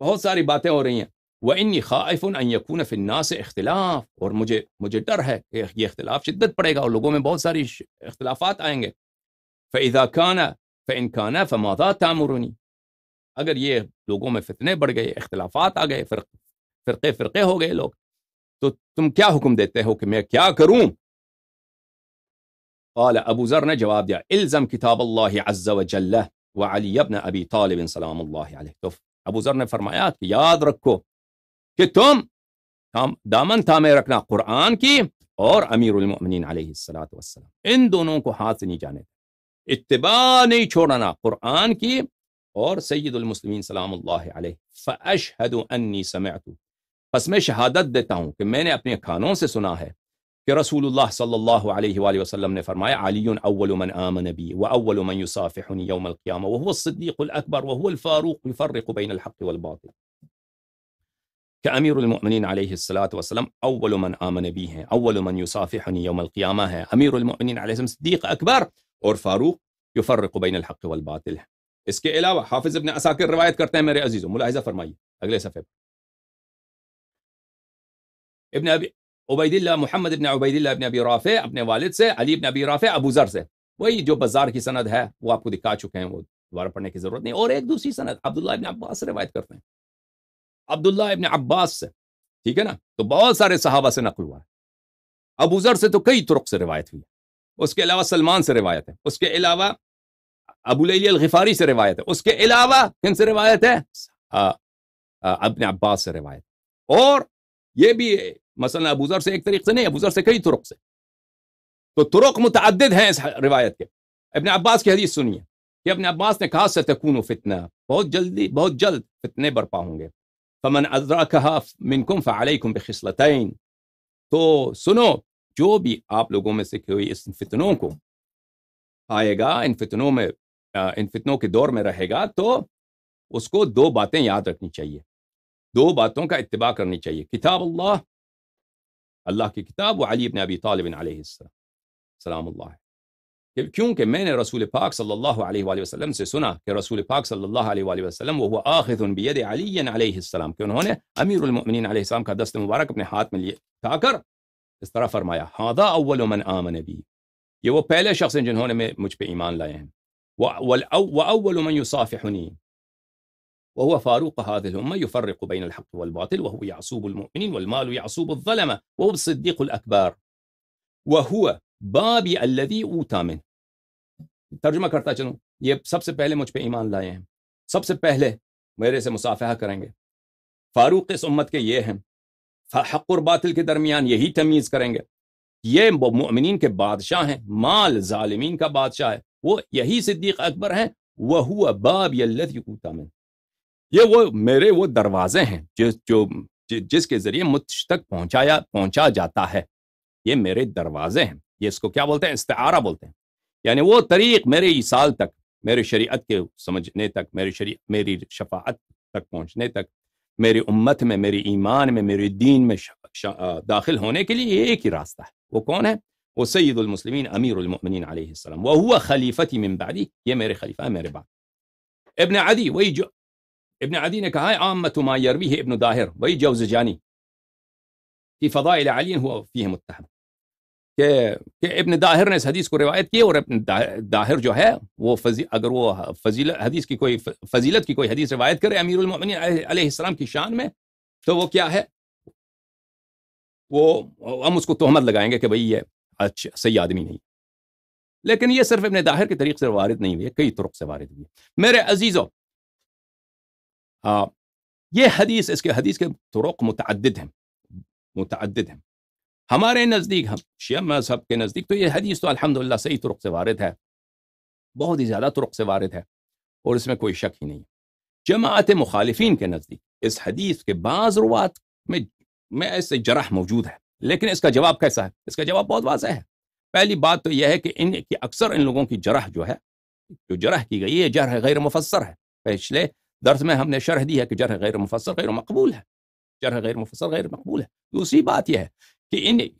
Speaker 1: بہت ساری باتیں ہو رہی ہیں وہ انی خائف ان یقون خواہف سے اختلاف اور مجھے مجھے ڈر ہے کہ یہ اختلاف شدت پڑے گا اور لوگوں میں بہت ساری اختلافات آئیں گے فضا خانہ فہ ان خانہ فموتا تامرونی اگر یہ لوگوں میں فتنے بڑھ گئے اختلافات آ گئے فرق فرقے فرقے ہو گئے لوگ تو تم کیا حکم دیتے ہو کہ میں کیا کروں قال ابو ذر نے جواب دیا الزم کتاب اللہ عز و و علی ابن ابی طالب سلام اللہ علیہ تو ابو ذر نے فرمایا کہ یاد رکھو کہ تم دامن تھامے رکھنا قرآن کی اور امیر المؤمنین علیہ السلام والسلام ان دونوں کو ہاتھ سے نہیں جانے اتباع نہیں چھوڑنا قرآن کی اور سید المسلمین سلام اللہ علیہ فاشہد انی سمعتو پس میں شہادت دیتا ہوں کہ میں نے اپنے کھانوں سے سنا ہے کہ رسول اللہ صلی اللہ علیہ وآلہ وسلم نے فرمایا علی اول من آمن بی و اول من یصافحن یوم القیامة وهو الصدیق الاکبر وهو الفاروق يفرق بین الحق والباطل کہ امیر المؤمنین علیہ الصلاة والسلام اول من آمن بی ہیں اول من یصافحن یوم القیامہ ہیں امیر المؤمنین علیہ السلام صدیق اکبر اور فاروق یفرق فرق الحق والباطل ہے اس کے علاوہ حافظ ابن اساکر روایت کرتے ہیں میرے عزیزوں ملاحظہ فرمائیے اگلے صفحے پر ابن ابی عبید اللہ محمد ابن عبید اللہ ابن ابی رافع اپنے والد سے علی ابن ابی رافع ابو ذر سے وہی جو بازار کی سند ہے وہ آپ کو دکھا چکے ہیں وہ دوبارہ پڑھنے کی ضرورت نہیں اور ایک دوسری سند عبداللہ ابن عباس سے روایت کرتے ہیں عبداللہ ابن عباس سے ٹھیک ہے نا تو بہت سارے صحابہ سے نقل ہوا ہے ابو ذر سے تو کئی طرق سے روایت ہوئی ہے اس کے علاوہ سلمان سے روایت ہے اس کے علاوہ ابو لیلی الغفاری سے روایت ہے اس کے علاوہ کن سے روایت ہے ابن عباس سے روایت اور یہ بھی مثلا ذر سے ایک طریق سے نہیں ذر سے کئی طرق سے تو طرق متعدد ہیں اس روایت کے ابن عباس کی حدیث سنیے کہ ابن عباس نے کہا ستکون فتنہ بہت جلدی بہت جلد فتنے برپا ہوں گے فمن منکم فعلیکم بخصلتین تو سنو جو بھی آپ لوگوں میں سے کوئی اس فتنوں کو آئے گا ان فتنوں میں ان فتنوں کے دور میں رہے گا تو اس کو دو باتیں یاد رکھنی چاہیے دو باتوں کا اتباع کرنی چاہیے کتاب اللہ اللہ کی کتاب و علی ابن ابی طالب علیہ السلام سلام اللہ کیونکہ میں نے رسول پاک صلی اللہ علیہ وآلہ وسلم سے سنا کہ رسول پاک صلی اللہ علیہ وآلہ وسلم وہ آخذ بید علی علیہ السلام کہ انہوں نے امیر المؤمنین علیہ السلام کا دست مبارک اپنے ہاتھ میں لیے کر طرح فرمایا هذا أول من آمن بي وہ پہلے شخص جن هون پہ بإيمان لائے ہیں وأول من يصافحني وهو فاروق هذه الأمة يفرق بين الحق والباطل وهو يعصوب المؤمنين والمال يعصوب الظلمة وهو الصديق الأكبر وهو بابي الذي أوتى منه ترجمة سب سے پہلے مجھ پہ ایمان لائے ہیں سب سے پہلے میرے سے مصافحہ کریں گے فاروق اس امت کے یہ ہیں حق اور باطل کے درمیان یہی تمیز کریں گے یہ مؤمنین کے بادشاہ ہیں مال ظالمین کا بادشاہ ہے وہ یہی صدیق اکبر ہیں باب یہ وہ میرے وہ دروازے ہیں جو جس کے ذریعے مجھ تک پہنچایا پہنچا جاتا ہے یہ میرے دروازے ہیں یہ اس کو کیا بولتے ہیں استعارہ بولتے ہیں یعنی وہ طریق میرے عیسال تک میرے شریعت کے سمجھنے تک میرے شریعت میری شفاعت تک پہنچنے تک میری امت میں میری ایمان میں میری دین میں داخل ہونے کے لیے یہ ایک ہی راستہ ہے وہ کون ہے وہ سید المسلمین امیر المؤمنین علیہ السلام وہ ہوا خلیفتی من بعدی یہ میرے خلیفہ ہے میرے بعد ابن عدی وہی جو ابن عدی نے کہا ہے عامت ما یروی ابن داہر وہی جوز جانی فی فضائل علی ہوا فیہم متحد کہ کہ ابن داہر نے اس حدیث کو روایت کی اور ابن داہر جو ہے وہ فضی اگر وہ حدیث کی کوئی فضیلت کی کوئی حدیث روایت کرے امیر المنی علیہ السلام کی شان میں تو وہ کیا ہے وہ ہم اس کو تہمت لگائیں گے کہ بھئی یہ اچھا صحیح آدمی نہیں لیکن یہ صرف ابن داہر کے طریق سے وارد نہیں ہے کئی طرق سے وارد ہے میرے عزیز یہ حدیث اس کے حدیث کے طرق متعدد ہیں متعدد ہیں ہمارے نزدیک ہم شیعہ مذہب کے نزدیک تو یہ حدیث تو الحمدللہ صحیح طرق سے وارد ہے بہت ہی زیادہ طرق سے وارد ہے اور اس میں کوئی شک ہی نہیں جماعت مخالفین کے نزدیک اس حدیث کے بعض روات میں میں ایسے جرح موجود ہے لیکن اس کا جواب کیسا ہے اس کا جواب بہت واضح ہے پہلی بات تو یہ ہے کہ ان کی اکثر ان لوگوں کی جرح جو ہے جو جرح کی گئی ہے جرح غیر مفسر ہے پچھلے درس میں ہم نے شرح دی ہے کہ جرح غیر مفسر غیر مقبول ہے جرح غیر مفسر غیر مقبول ہے دوسری بات یہ ہے کہ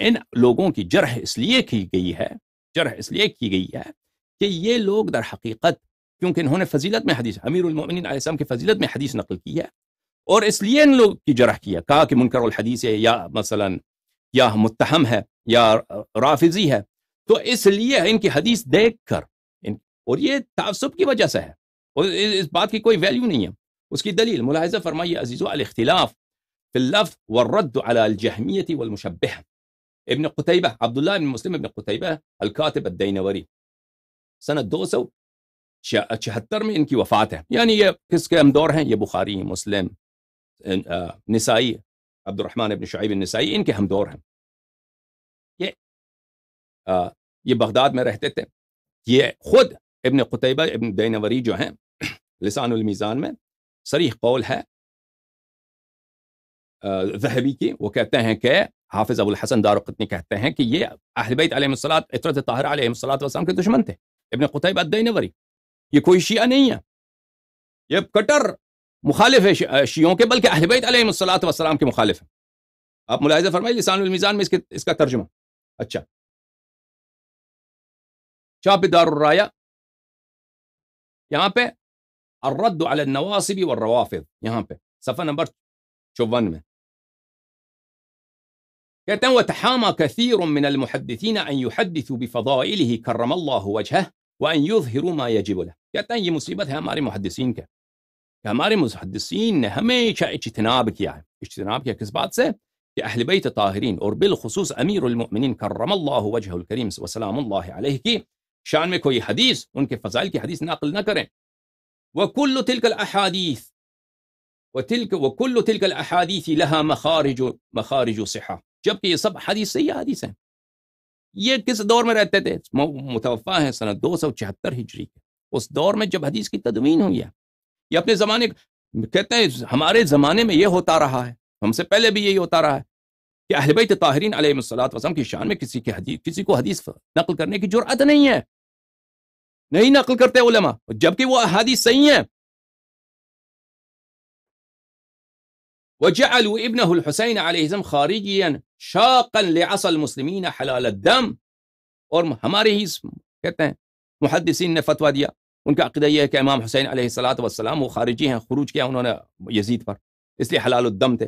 Speaker 1: ان لوگوں کی جرح اس لیے کی گئی ہے جرح اس لیے کی گئی ہے کہ یہ لوگ در حقیقت کیونکہ انہوں نے فضیلت میں حدیث امیر المومنین علیہ السلام کی فضیلت میں حدیث نقل کی ہے اور اس لیے ان لوگ کی جرح کی ہے کہا کہ منکر الحدیث ہے یا مثلا یا متحم ہے یا رافضی ہے تو اس لیے ان کی حدیث دیکھ کر اور یہ تعصب کی وجہ سے ہے اور اس بات کی کوئی ویلیو نہیں ہے اس کی دلیل ملاحظہ فرمائیے عزیز الاختلاف في اللفظ والرد على الجهمية والمشبهة ابن قتيبة عبد الله بن مسلم بن قتيبة الكاتب الدينوري سنة دوسو شهتر من انكي وفاته يعني يا كس كم هن يا بخاري مسلم آه، نسائي عبد الرحمن بن شعيب النسائي انكي هم دور هن يا آه، يا بغداد ما رحتت يا خود ابن قتيبة ابن دينوري جو هن *coughs* لسان الميزان من صريح قولها آه، ذهبي كي وكاتا حافظ ابو الحسن دار قطني كاتا هنكي اهل بيت عليهم الصلاه اترة الطاهره عليهم الصلاه والسلام كنت دشمنته ابن قتيبه ادى نظري یہ کوئی شیعہ نہیں ہے یہ کٹر مخالف ہے آه، شیعوں کے بلکہ اہل بیت علیہ الصلات والسلام کے مخالف ہیں آپ ملاحظہ فرمائیے لسان المیزان میں اس, کے اس کا ترجمہ اچھا
Speaker 2: چاپ دار الرایہ یہاں پہ الرد على
Speaker 1: النواصب والروافض یہاں پہ صفحہ نمبر چون میں يتم وتحامى كثير من المحدثين أن يحدثوا بفضائله كرم الله وجهه وأن يظهروا ما يجب له يتم مصيبة ماري محدثين ك ماري محدثين هميشا اجتنابك يعني اجتنابك كسبات يا أهل بيت طاهرين أو بالخصوص أمير المؤمنين كرم الله وجهه الكريم وسلام الله عليه كي شان مكو حديث ونك فزائل حديث ناقل نكرين وكل تلك الأحاديث وتلك وكل تلك الأحاديث لها مخارج مخارج صحة جبکہ یہ سب حدیث حدیث ہیں یہ کس دور میں رہتے تھے متوفع ہیں دو سو ہجری اس دور میں جب حدیث کی تدوین ہوئی ہے یہ اپنے زمانے کہتے ہیں ہمارے زمانے میں یہ ہوتا رہا ہے ہم سے پہلے بھی یہی ہوتا رہا ہے کہ اہل بیت طاہرین علیہ السلام وسلم کی شان میں کسی کے حدیث کسی کو حدیث نقل کرنے کی جرأت نہیں ہے نہیں نقل کرتے علماء جبکہ وہ احادیث صحیح ہیں وجعلوا ابنه علیہ خارجیا شاقا المسلمین حلال الدم اور ہمارے ہی کہتے ہیں محدثین نے دیا ان کا عقیدہ یہ ہے کہ امام حسین علیہ السلات وہ خارجی ہیں خروج کیا انہوں نے یزید پر اس لیے حلال الدم تھے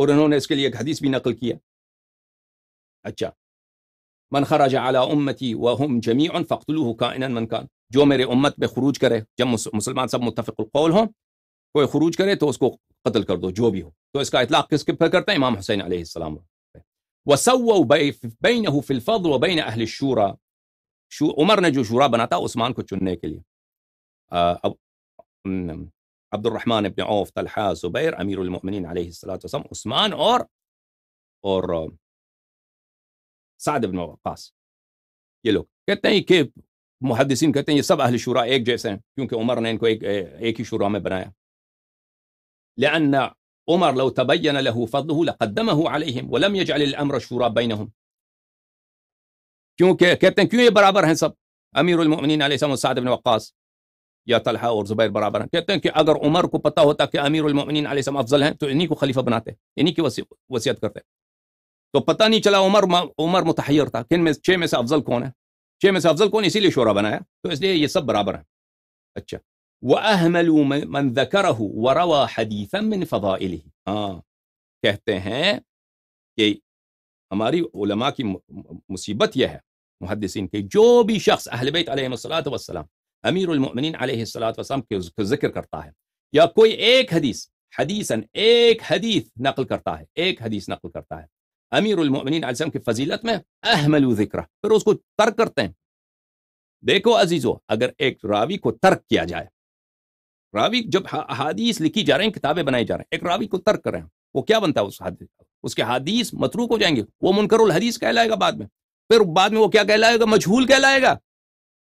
Speaker 1: اور انہوں نے اس کے لیے ایک حدیث بھی نقل کیا اچھا من خرج اعلی امتی وهم وحم جمی فخل من خان جو میرے امت میں خروج کرے جب مسلمان سب متفق القول ہوں کوئی خروج کرے تو اس کو قتل کر دو جو بھی ہو تو اس کا اطلاق کس پر کرتا ہے امام حسین علیہ السلام وسووا بَيْنَهُ فِي الفضل وَبَيْنَ أَهْلِ الشورى شو عمر نے جو شورا بناتا عثمان کو چننے آه، نعم. کے لیے عبد الرحمن بن عوف طلحہ زبیر امیر المؤمنین علیہ الصلوۃ والسلام عثمان اور اور آه، سعد بن وقاص یہ لوگ کہتے ہیں کہ محدثین کہتے ہیں یہ سب اہل شورا ایک جیسے ہیں کیونکہ عمر نے ان کو ایک ہی شورا میں بنایا لأن عمر لو تبين له فضله لقدمه عليهم ولم يجعل الأمر شورى بينهم كيف كابتن كيو برابر هنسب أمير المؤمنين عليه السلام سعد بن وقاص يا طلحة وزبير برابر كابتن كي أگر عمر كو پتا ہوتا كي أمير المؤمنين عليه السلام أفضل هن تو إنه كو خليفة بناتے إنه كي وسيط کرتے تو پتا نہیں چلا عمر, عمر متحير تا كن میں چه میں سے أفضل كون ہے چه میں سے أفضل كون اسی لئے شورا بنایا تو اس لئے یہ سب برابر ہیں اچھا وَأَهْمَلُوا مَنْ ذَكَرَهُ وَرَوَى حَدِيثًا فَضَائِلِهِ ہاں کہتے ہیں کہ ہماری علماء کی مصیبت یہ ہے محدثین کے جو بھی شخص اہل بیت علیہ وسلم امیر المؤمنین علیہ السلات وسلم کے ذکر کرتا ہے یا کوئی ایک حدیث حدیثاً ایک حدیث نقل کرتا ہے ایک حدیث نقل کرتا ہے امیر المؤمنین علیہ السلام کی فضیلت میں ذکر پھر اس کو ترک کرتے ہیں دیکھو عزیزو اگر ایک راوی کو ترک کیا جائے راوی جب حادثیث لکھی جا رہے ہیں کتابیں بنائی جا رہے ہیں ایک راوی کو ترک کر رہے ہیں وہ کیا بنتا ہے اس حادیث اس کے حادیث متروک ہو جائیں گے وہ منکر الحدیث کہلائے گا بعد میں پھر بعد میں وہ کیا کہلائے گا مجھول کہلائے گا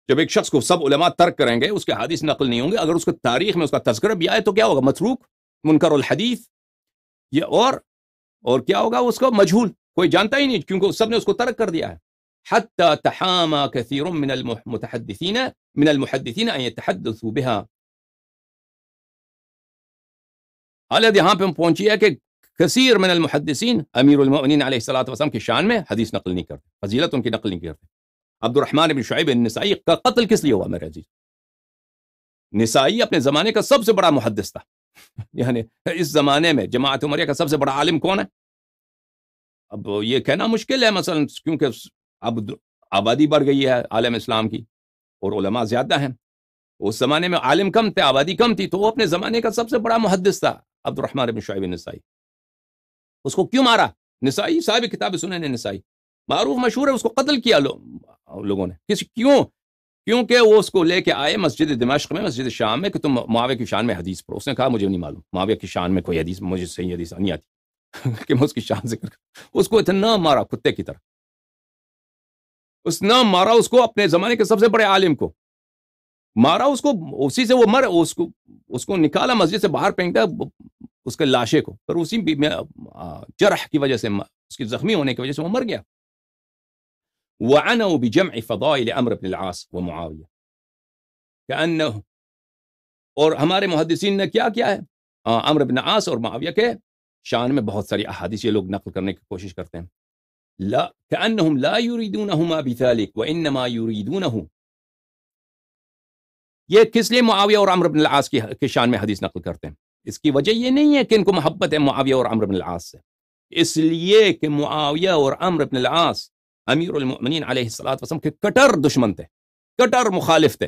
Speaker 1: جب ایک شخص کو سب علماء ترک کریں گے اس کے نقل نہیں ہوں گے اگر اس کے تاریخ میں اس کا تذکرہ بھی آئے تو کیا ہوگا متروک منکر الحدیث یہ اور اور کیا ہوگا اس کا مجھول کوئی جانتا ہی نہیں کیونکہ سب نے اس کو ترک کر دیا ہے من من ان یتحدثوا بها عالد یہاں پہ ہم پہنچی ہے کہ کثیر من المحدثین امیر المؤمنین علیہ الصلاۃ وسلم کی شان میں حدیث نقل نہیں کرتے فضیلت ان کی نقل نہیں کرتے عبد الرحمن بن شعیب نسائی کا قتل کس لیے ہوا میرے عزیز نسائی اپنے زمانے کا سب سے بڑا محدث تھا *laughs* یعنی اس زمانے میں جماعت عمریہ کا سب سے بڑا عالم کون ہے اب یہ کہنا مشکل ہے مثلا کیونکہ اب آبادی بڑھ گئی ہے عالم اسلام کی اور علماء زیادہ ہیں اس زمانے میں عالم کم تھے آبادی کم تھی تو وہ اپنے زمانے کا سب سے بڑا محدث تھا عبد شعیب نسائی اس کو کیوں مارا نسائی صاحب کتاب نسائی معروف مشہور ہے اس کو قتل کیا لو لوگوں نے کیوں کیونکہ وہ اس کو لے کے آئے مسجد دمشق میں مسجد شام میں کہ تم معاویہ کی شان میں حدیث پڑھو اس نے کہا مجھے نہیں معلوم معاویہ کی شان میں کوئی حدیث مجھے صحیح حدیث نہیں آتی *laughs* کہ میں اس کی شان ذکر کروں اس کو اتنا مارا کتے کی طرح اس نے مارا اس کو اپنے زمانے کے سب سے بڑے عالم کو مارا اس کو اسی سے وہ مر اس کو اس کو نکالا مسجد سے باہر پھینکا اس کے لاشے کو پر اسی جرح کی وجہ سے اس کی زخمی ہونے کی وجہ سے وہ مر گیا وعنوا بجمع فضائل بن العاص ومعاویہ معاویہ اور ہمارے محدثین نے کیا کیا ہے بن عاص اور معاویہ کے شان میں بہت ساری احادیث یہ لوگ نقل کرنے کی کوشش کرتے ہیں لا لا یہ کس لیے معاویہ اور عمر بن العاص کی شان میں حدیث نقل کرتے ہیں اس کی وجہ یہ نہیں ہے کہ ان کو محبت ہے معاویہ اور عمر بن العاص سے اس لیے کہ معاویہ اور عمر بن العاص امیر المؤمنین علیہ السلام وسلم کے کٹر دشمن تھے کٹر مخالف تھے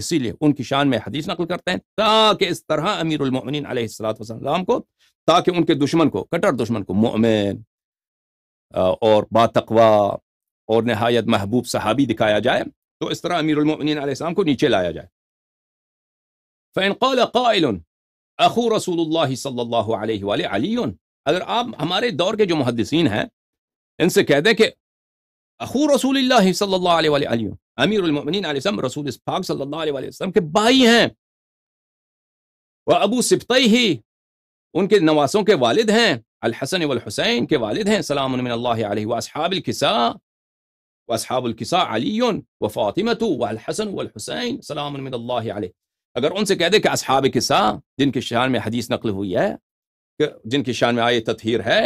Speaker 1: اسی لیے ان کی شان میں حدیث نقل کرتے ہیں تاکہ اس طرح امیر المؤمنین علیہ السلام وسلم کو تاکہ ان کے دشمن کو کٹر دشمن کو مؤمن اور با تقوا اور نہایت محبوب صحابی دکھایا جائے تو اس طرح امیر المؤمنین علیہ السلام کو نیچے لایا جائے فَإِن قَالَ قَائِلٌ اخو رسول الله صلى الله عليه وآلہ علي اگر آپ ہمارے دور کے جو محدثین ہیں ان سے کہہ دیں کہ اخو رسول اللہ صلى الله عليه وآلہ علی امیر المؤمنین علیہ السلام رسول پاک صلی اللہ علیہ وآلہ وسلم کے بھائی ہیں وابو سبطی ہی ان کے نواسوں کے والد ہیں الحسن والحسين کے والد ہیں سلام من الله عليه واصحاب الكساء واصحاب الكساء علي وفاطمه والحسن والحسين سلام من الله عليه اگر ان سے کہہ دے کہ اصحاب قصہ جن کی شان میں حدیث نقل ہوئی ہے کہ جن کی شان میں آئے تطہیر ہے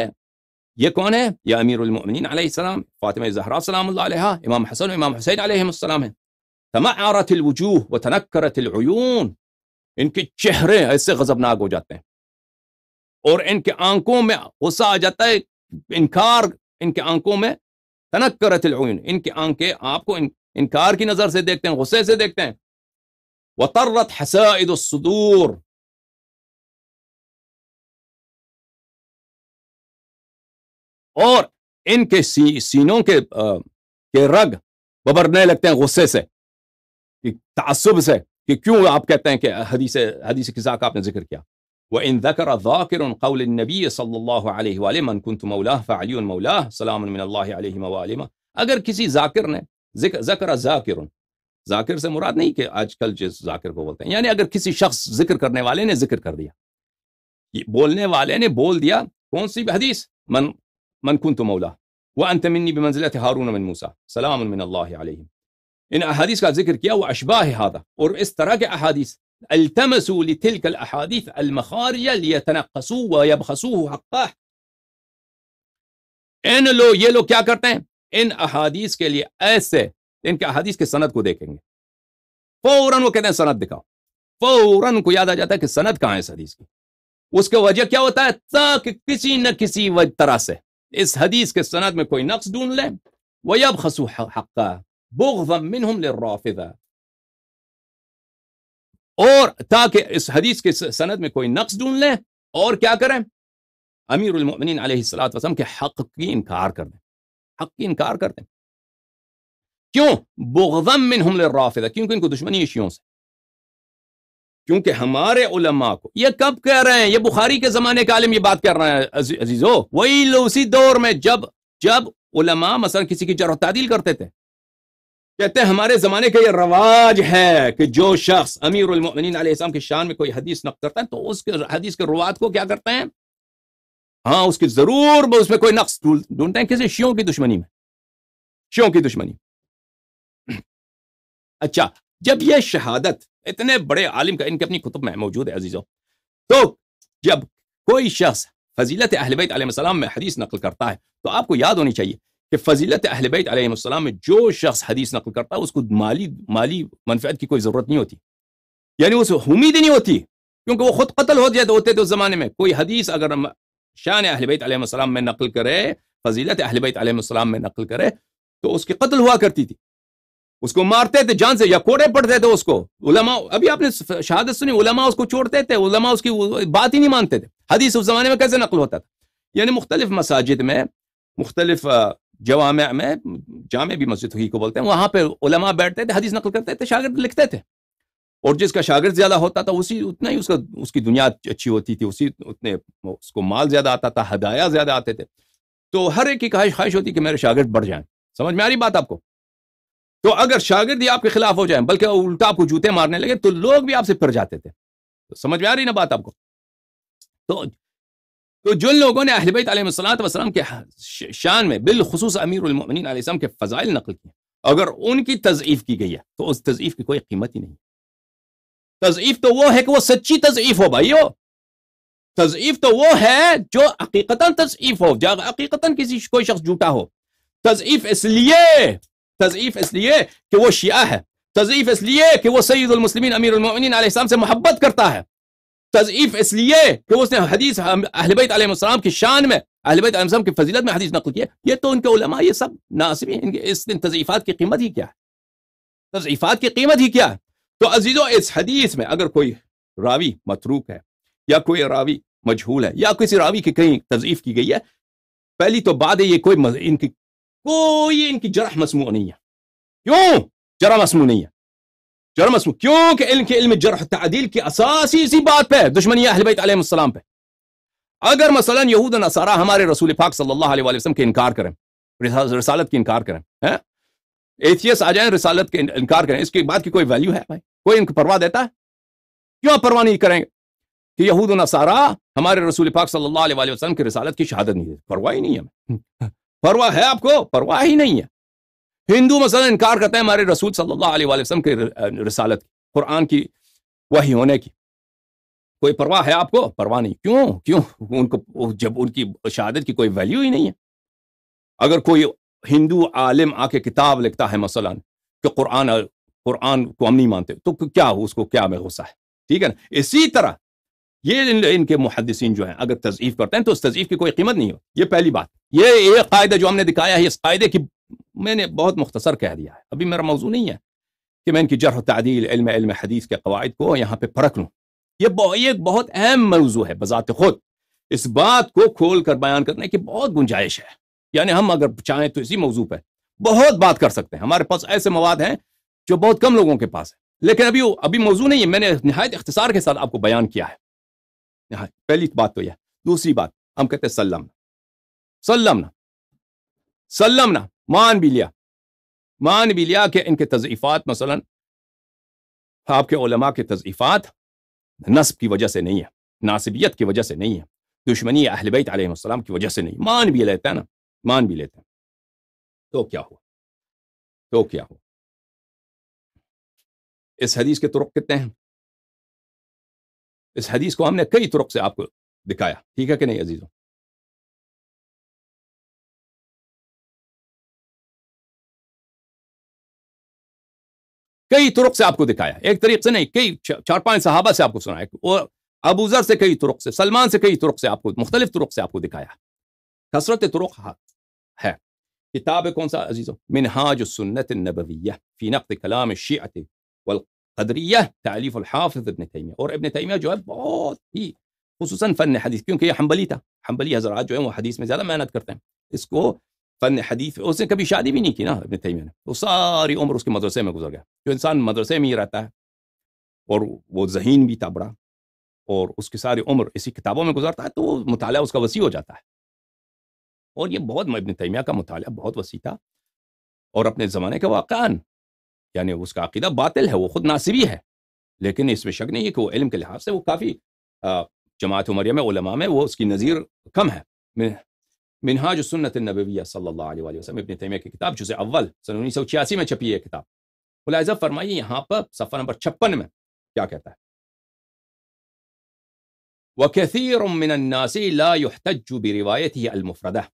Speaker 1: یہ کون ہے یا امیر المؤمنین علیہ السلام فاطمہ زہرا سلام اللہ علیہ امام حسن امام حسین علیہ السلام الوجوہ و تنکرت العیون ان کے چہرے ایسے غضبناک ناک ہو جاتے ہیں اور ان کے آنکھوں میں غصہ آ جاتا ہے انکار ان کے آنکھوں میں تنکرت العیون ان کی آنکھیں آپ کو انکار کی نظر سے دیکھتے ہیں غصے سے دیکھتے ہیں وطرت حسائد الصدور اور ان کے سینوں کے کے رگ ببرنے لگتے ہیں غصے سے تعصب سے کہ کیوں آپ کہتے ہیں کہ حدیث کی ذاق آپ نے ذکر کیا وَإِن ذَكَرَ ذَاكِرٌ قَوْلِ النَّبِيِّ صَلَّى اللَّهُ عَلَيْهِ وَالِهِ مَنْ كُنْتُ مَوْلَاهُ فَعَلِيٌ مَوْلَاهُ سَلَامٌ مِنَ اللَّهِ عَلَيْهِ مَوَالِمَ اگر کسی ذاکر نے ذکر ذاکر ذاکر سے مراد نہیں کہ آج کل جس ذاکر کو بولتے ہیں یعنی اگر کسی شخص ذکر ذکر ذکر کرنے والے والے نے نے کر دیا دیا بولنے بول کون سی حدیث من من من من کن تو مولا وہ وہ منی بنزلت ہارون موسا سلام اللہ علیہ ان احادیث کا کیا اشباہ ہادہ اور اس طرح کے احادیث التمسوا لتلك الاحاديث المخارج ليتنقصوا ويبخسوه حقه ان لو یہ لوگ کیا کرتے ہیں ان احادیث کے لیے ایسے ان کے حدیس کی سند کو دیکھیں گے فوراً وہ کہتے ہیں سند دکھاؤ فوراً کو یاد آ جاتا ہے کہ سند کہاں ہے اس اس حدیث کی کے وجہ کیا ہوتا ہے تاکہ کسی نہ کسی طرح سے اس حدیث کے سند میں کوئی نقص لے وہ اب خسو ڈے اور تاکہ اس حدیث کے سند میں کوئی نقص ڈون لیں اور کیا کریں امیر المؤمنین علیہ وسلم کے حق کی انکار کر دیں حق کی انکار کر دیں کیوں بغضم منہم للرافضہ کیونکہ ان کو دشمنی ہے شیعوں سے کیونکہ ہمارے علماء کو یہ کب کہہ رہے ہیں یہ بخاری کے زمانے کا عالم یہ بات کر رہے ہیں عزیزو وہی اسی دور میں جب جب علماء مثلا کسی کی جرح تعدیل کرتے تھے کہتے ہیں ہمارے زمانے کا یہ رواج ہے کہ جو شخص امیر المؤمنین علیہ السلام کے شان میں کوئی حدیث نقل کرتا ہے تو اس کے حدیث کے روات کو کیا کرتے ہیں ہاں اس کی ضرور اس میں کوئی نقص ڈھونڈتے ہیں کسی شیوں کی دشمنی میں شیوں کی دشمنی اچھا جب یہ شہادت اتنے بڑے عالم کا ان کے اپنی کتب میں موجود ہے عزیزوں تو جب کوئی شخص فضیلت اہل بیت علیہ السلام میں حدیث نقل کرتا ہے تو آپ کو یاد ہونی چاہیے کہ فضیلت اہل بیت علیہ السلام میں جو شخص حدیث نقل کرتا ہے اس کو مالی مالی کی کوئی ضرورت نہیں ہوتی یعنی اسے امید ہی نہیں ہوتی کیونکہ وہ خود قتل ہو جاتے ہوتے تھے اس زمانے میں کوئی حدیث اگر شان اہل بیت علیہ السلام میں نقل کرے فضیلت اہل بیت علیہ السلام میں نقل کرے تو اس کے قتل ہوا کرتی تھی اس کو مارتے تھے جان سے یا کوڑے پڑتے تھے اس کو علماء ابھی آپ نے شہادت سنی علماء اس کو چھوڑتے تھے علماء اس کی بات ہی نہیں مانتے تھے حدیث اس زمانے میں کیسے نقل ہوتا تھا یعنی مختلف مساجد میں مختلف جوامع میں جامع بھی مسجد ہی کو بولتے ہیں وہاں پہ علماء بیٹھتے تھے حدیث نقل کرتے تھے شاگرد لکھتے تھے اور جس کا شاگرد زیادہ ہوتا تھا اسی اتنا ہی اس کا اس کی دنیا اچھی ہوتی تھی اسی اتنے اس کو مال زیادہ آتا تھا ہدایا زیادہ آتے تھے تو ہر ایک کی خواہش خواہش ہوتی کہ میرے شاگرد بڑھ جائیں سمجھ میں آ رہی بات آپ کو تو اگر شاگرد ہی آپ کے خلاف ہو جائیں بلکہ الٹا آپ کو جوتے مارنے لگے تو لوگ بھی آپ سے پھر جاتے تھے تو سمجھ میں آ رہی نا بات آپ کو تو تو جن لوگوں نے اہل بیت علیہ علیہ السلام کے کے شان میں بالخصوص امیر فضائل نقل کیے اگر ان کی تضعیف کی گئی ہے تو اس تضعیف کی کوئی قیمت ہی نہیں تضعیف تو وہ ہے کہ وہ سچی تضعیف ہو بھائی ہو تضعیف تو وہ ہے جو حقیقتاً تضعیف ہو جا حقیقت کسی کوئی شخص جھوٹا ہو تضعیف اس لیے تضعیف اس لیے کہ وہ شیعہ ہے تضعیف اس لیے کہ وہ سید المسلمین امیر المؤمنین علیہ السلام سے محبت کرتا ہے تضعیف اس لیے کہ اس نے حدیث اہل بیت علیہ السلام کی شان میں اہل بیت علیہ السلام کی فضیلت میں حدیث نقل کی یہ تو ان کے علماء یہ سب ہیں اس دن تضعیفات کی قیمت ہی کیا ہے تضعیفات کی قیمت ہی کیا ہے تو عزیزو اس حدیث میں اگر کوئی راوی متروک ہے یا کوئی راوی مجہول ہے یا کسی راوی کی کہیں تضعیف کی گئی ہے پہلی تو بات ہے یہ کوئی ان کی كوين كي جرح مسمونية يو جرح مسمونية جرح مسمون كيو كإلم كإلم جرح التعديل كي أساسي سی بات پہ دشمنی أهل بيت عليهم السلام پہ اگر مثلا یہود نصارى هماري رسول پاک صلی اللہ علیہ وسلم كي انكار کریں رسالت کی انکار کریں ایتھیس آ جائیں رسالت کے انکار کریں اس کے بعد کی کوئی ویلیو ہے بھائی کوئی ان کو پرواہ دیتا ہے کیوں پرواہ نہیں کریں گے کہ یہود و نصارا ہمارے رسول پاک صلی اللہ علیہ وسلم کی رسالت کی شہادت نہیں دیتے پرواہ ہی نہیں ہمیں پرواہ ہے آپ کو پرواہ ہی نہیں ہے ہندو مثلا انکار کرتے ہیں ہمارے رسول صلی اللہ علیہ وسلم کی رسالت کی قرآن کی وہی ہونے کی کوئی پرواہ ہے آپ کو پرواہ نہیں کیوں کیوں ان کو جب ان کی شہادت کی کوئی ویلیو ہی نہیں ہے اگر کوئی ہندو عالم آ کے کتاب لکھتا ہے مثلا کہ قرآن قرآن کو ہم نہیں مانتے تو کیا ہو اس کو کیا میں غصہ ہے ٹھیک ہے نا اسی طرح یہ ان کے محدثین جو ہیں اگر تضعیف کرتے ہیں تو اس تضعیف کی کوئی قیمت نہیں ہو یہ پہلی بات یہ یہ قاعدہ جو ہم نے دکھایا ہے اس قاعدے کی میں نے بہت مختصر کہہ دیا ہے ابھی میرا موضوع نہیں ہے کہ میں ان کی جرح و علم علم حدیث کے قواعد کو یہاں پہ پرکھ لوں یہ بہت اہم موضوع ہے بذات خود اس بات کو کھول کر بیان کرنے کی بہت گنجائش ہے یعنی ہم اگر چاہیں تو اسی موضوع پہ بہت بات کر سکتے ہیں ہمارے پاس ایسے مواد ہیں جو بہت کم لوگوں کے پاس ہے لیکن ابھی ابھی موضوع نہیں ہے میں نے نہایت اختصار کے ساتھ آپ کو بیان کیا ہے یہاں پہلی بات تو یہ دوسری بات ہم کہتے ہیں سلمنا سلمنا سلمنا مان بھی لیا مان بھی لیا کہ ان کے تضعیفات مثلا آپ کے علماء کے تضعیفات نصب کی وجہ سے نہیں ہے ناصبیت کی وجہ سے نہیں ہے دشمنی اہل بیت علیہ السلام کی وجہ سے نہیں مان بھی لیتا ہے نا مان بھی لیتا ہے تو کیا ہوا تو کیا ہوا
Speaker 2: اس حدیث کے طرق کتنے ہیں اس حدیث کو کو کو ہم نے کئی کئی طرق طرق سے سے سے آپ آپ دکھایا دکھایا ٹھیک ہے کہ نہیں نہیں عزیزوں
Speaker 1: ایک طریق کئی چار پانچ صحابہ سے آپ کو سنایا اور ابو ذر سے کئی طرق سے سلمان سے کئی طرق سے آپ کو مختلف طرق سے آپ کو دکھایا کثرت طرق ہے کتاب کون سا عزیزوں منہاج النبویہ فی نقد کلام قدریہ تعلیف الحافظ ابن تیمیہ اور ابن تیمیہ جو ہے بہت ہی خصوصاً فن حدیث کیونکہ حنبلی تھا حنبلی حضرات جو ہیں وہ حدیث میں زیادہ محنت کرتے ہیں اس کو فن حدیث اس نے کبھی شادی بھی نہیں کی نا ابن تیمیہ نے وہ ساری عمر اس کے مدرسے میں گزر گیا جو انسان مدرسے میں ہی رہتا ہے اور وہ ذہین بھی تھا بڑا اور اس کی ساری عمر اسی کتابوں میں گزارتا ہے تو وہ مطالعہ اس کا وسیع ہو جاتا ہے اور یہ بہت ابن تیمیہ کا مطالعہ بہت وسیع تھا اور اپنے زمانے کے واقعان یعنی اس کا عقیدہ باطل ہے وہ خود ناصری ہے لیکن اس میں شک نہیں ہے کہ وہ علم کے لحاظ سے وہ کافی جماعت عمریہ میں علماء میں وہ اس کی نظیر کم ہے منہاج سنت النبویہ صلی اللہ علیہ وآلہ وسلم ابن تیمیہ کی کتاب جزء اول سن انیس سو چھیاسی میں چھپی ہے کتاب ملاحظہ فرمائیے یہاں پر صفحہ نمبر چھپن میں کیا کہتا ہے وَكَثِيرٌ مِّنَ النَّاسِ لَا يُحْتَجُّ الْمُفْرَدَةِ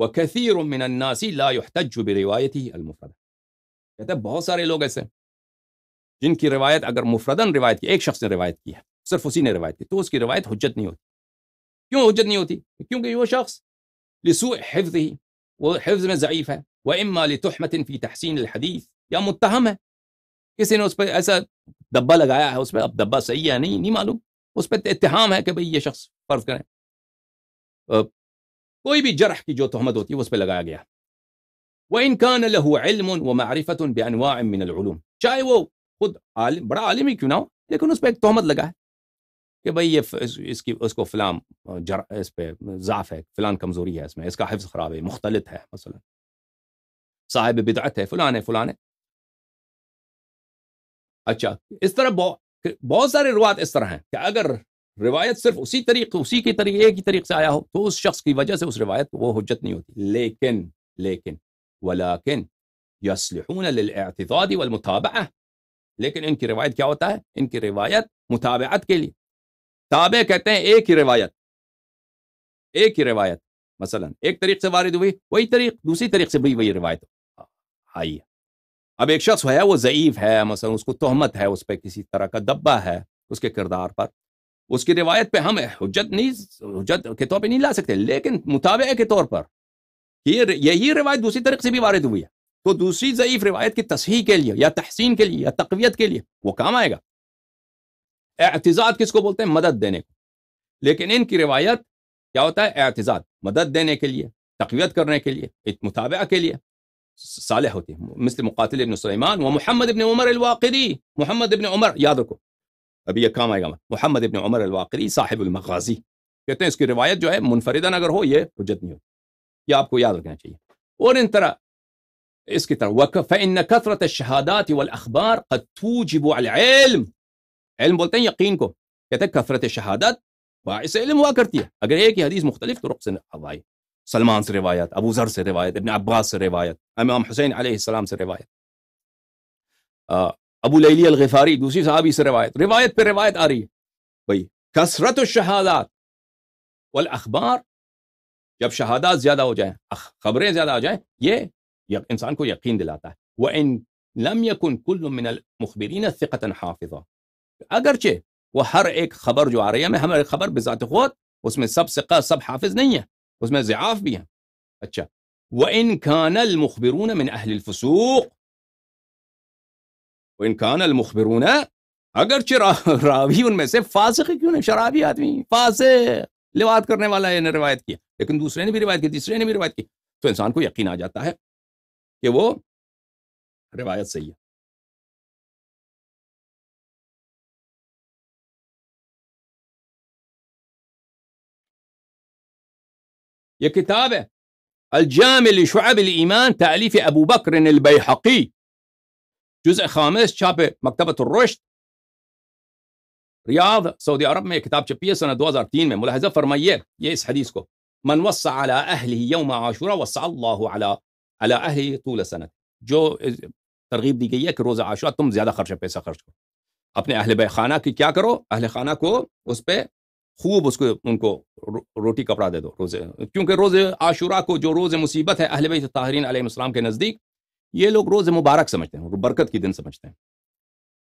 Speaker 1: وہ کیفی رومنسی لاحت روایتی المفرد کہتے ہیں بہت سارے لوگ ایسے جن کی روایت اگر مفردن روایت کی ایک شخص نے روایت کی ہے صرف اسی نے روایت کی تو اس کی روایت حجت نہیں ہوتی کیوں حجت نہیں ہوتی کیونکہ وہ شخص لسوء حفظ ہی وہ حفظ میں ضعیف ہے وہ امالی تحمت ان کی تحسین الحدیث یا متہم ہے کسی نے اس پہ ایسا دبا لگایا ہے اس میں اب دبا صحیح ہے نہیں نہیں معلوم اس پہ اتحام ہے کہ بھئی یہ شخص فرض کریں کوئی بھی جرح کی جو تہمت ہوتی ہے اس پہ لگایا گیا وہ انکان لہو علم و معرفت من العلوم چاہے وہ خود عالم عالم بڑا ہی کیوں نہ ہو لیکن اس پہ ایک تہمت لگا ہے کہ بھائی یہ اس کی اس کو فلام اس پہ ضعف ہے فلاں کمزوری ہے اس میں اس کا حفظ خراب ہے مختلط ہے مثلا صاحب بدعت ہے ہے فلانے ہے اچھا اس طرح بہت سارے روات اس طرح ہیں کہ اگر روایت صرف اسی طریقے اسی کی طریقے سے آیا ہو تو اس شخص کی وجہ سے اس روایت وہ حجت نہیں ہوتی لیکن لیکن لیکن یسلحون للاعتضاد ان کی روایت کیا ہوتا ہے ان کی روایت مطابعت کے لیے تابع کہتے ہیں ایک ہی روایت ایک ہی روایت مثلا ایک طریق سے وارد ہوئی وہی طریق دوسری طریق سے بھی وہی روایت آئی ہے اب ایک شخص ہے وہ ضعیف ہے مثلا اس کو تہمت ہے اس پہ کسی طرح کا دبا ہے اس کے کردار پر اس کی روایت پہ ہم حجت نہیں حجت کے طور پہ نہیں لا سکتے لیکن مطابع کے طور پر یہی روایت دوسری طریقے سے بھی وارد ہوئی ہے تو دوسری ضعیف روایت کی تصحیح کے لیے یا تحسین کے لیے یا تقویت کے لیے وہ کام آئے گا اعتزاد کس کو بولتے ہیں مدد دینے کو لیکن ان کی روایت کیا ہوتا ہے اعتزاد مدد دینے کے لیے تقویت کرنے کے لیے مطابعہ کے لیے صالح ہوتی ہے مثل مقاتل ابن سلیمان و محمد ابن عمر الواقدی محمد ابن عمر یاد رکھو अभी ये काम आएगा मोहम्मद इबन उमर अलवाकरी साहिब मगाजी कहते हैं इसकी रिवायत जो है मुनफरदन अगर हो ये हजत नहीं हो ये आपको याद रखना चाहिए और इन तरह इसकी तरह फ़ैन कसरत शहादात वलअखबार तूजिब इल्म बोलते हैं यकीन को कहते हैं कसरत शहादत बायस इल्म हुआ करती है अगर एक ही हदीस मुख्तलिफ तुरक से हवाई सलमान से रिवायत अबू जर से रिवायत इबन अब्बास से रिवायत इमाम हुसैन सलाम से रिवायत ابو لیلی الغفاری دوسری صحابی سے روایت روایت پہ روایت آ طيب. رہی ہے بھائی الشہادات والاخبار جب شہادات زیادہ ہو جائیں خبریں زیادہ ہو جائیں یہ انسان کو یقین دلاتا ہے وَإِن لَمْ يَكُنْ كُلُّ مِنَ الْمُخْبِرِينَ ثِقَةً حَافِظًا اگرچہ وہ ہر ایک خبر جو آ رہی ہے میں ہماری خبر بذات خود اس میں سب سقہ سب حافظ نہیں ہے اس میں ضعاف بھی ہیں اچھا وَإِن كَانَ الْمُخْبِرُونَ مِنْ أَهْلِ الْفُسُوقِ وان كان المخبرون اگر چرا *laughs* راوی ان میں سے فاسق کیوں نہیں شرابی آدمی فاسق لواد کرنے والا ہے نے روایت کیا لیکن دوسرے نے بھی روایت کی تیسرے نے بھی روایت کی تو انسان کو یقین آ جاتا ہے
Speaker 2: کہ وہ روایت صحیح ہے
Speaker 1: یہ کتاب ہے الجامل شعب الایمان تعلیف ابو بکر البیحقی جزء خامس چھاپے مکتبۃ الرشد ریاض سعودی عرب میں کتاب چھپی ہے سنہ تین میں ملاحظہ فرمائیے یہ اس حدیث کو من طول جو ترغیب دی گئی ہے کہ روزہ عاشورہ تم زیادہ خرچ پیسہ خرچ کرو اپنے اہل بہ خانہ کی کیا کرو اہل خانہ کو اس پہ خوب اس کو ان کو روٹی کپڑا دے دو روزے کیونکہ روز عاشورہ کو جو روز مصیبت ہے اہل تاہرین علیہ السلام کے نزدیک یہ لوگ روز مبارک سمجھتے ہیں برکت کی دن سمجھتے ہیں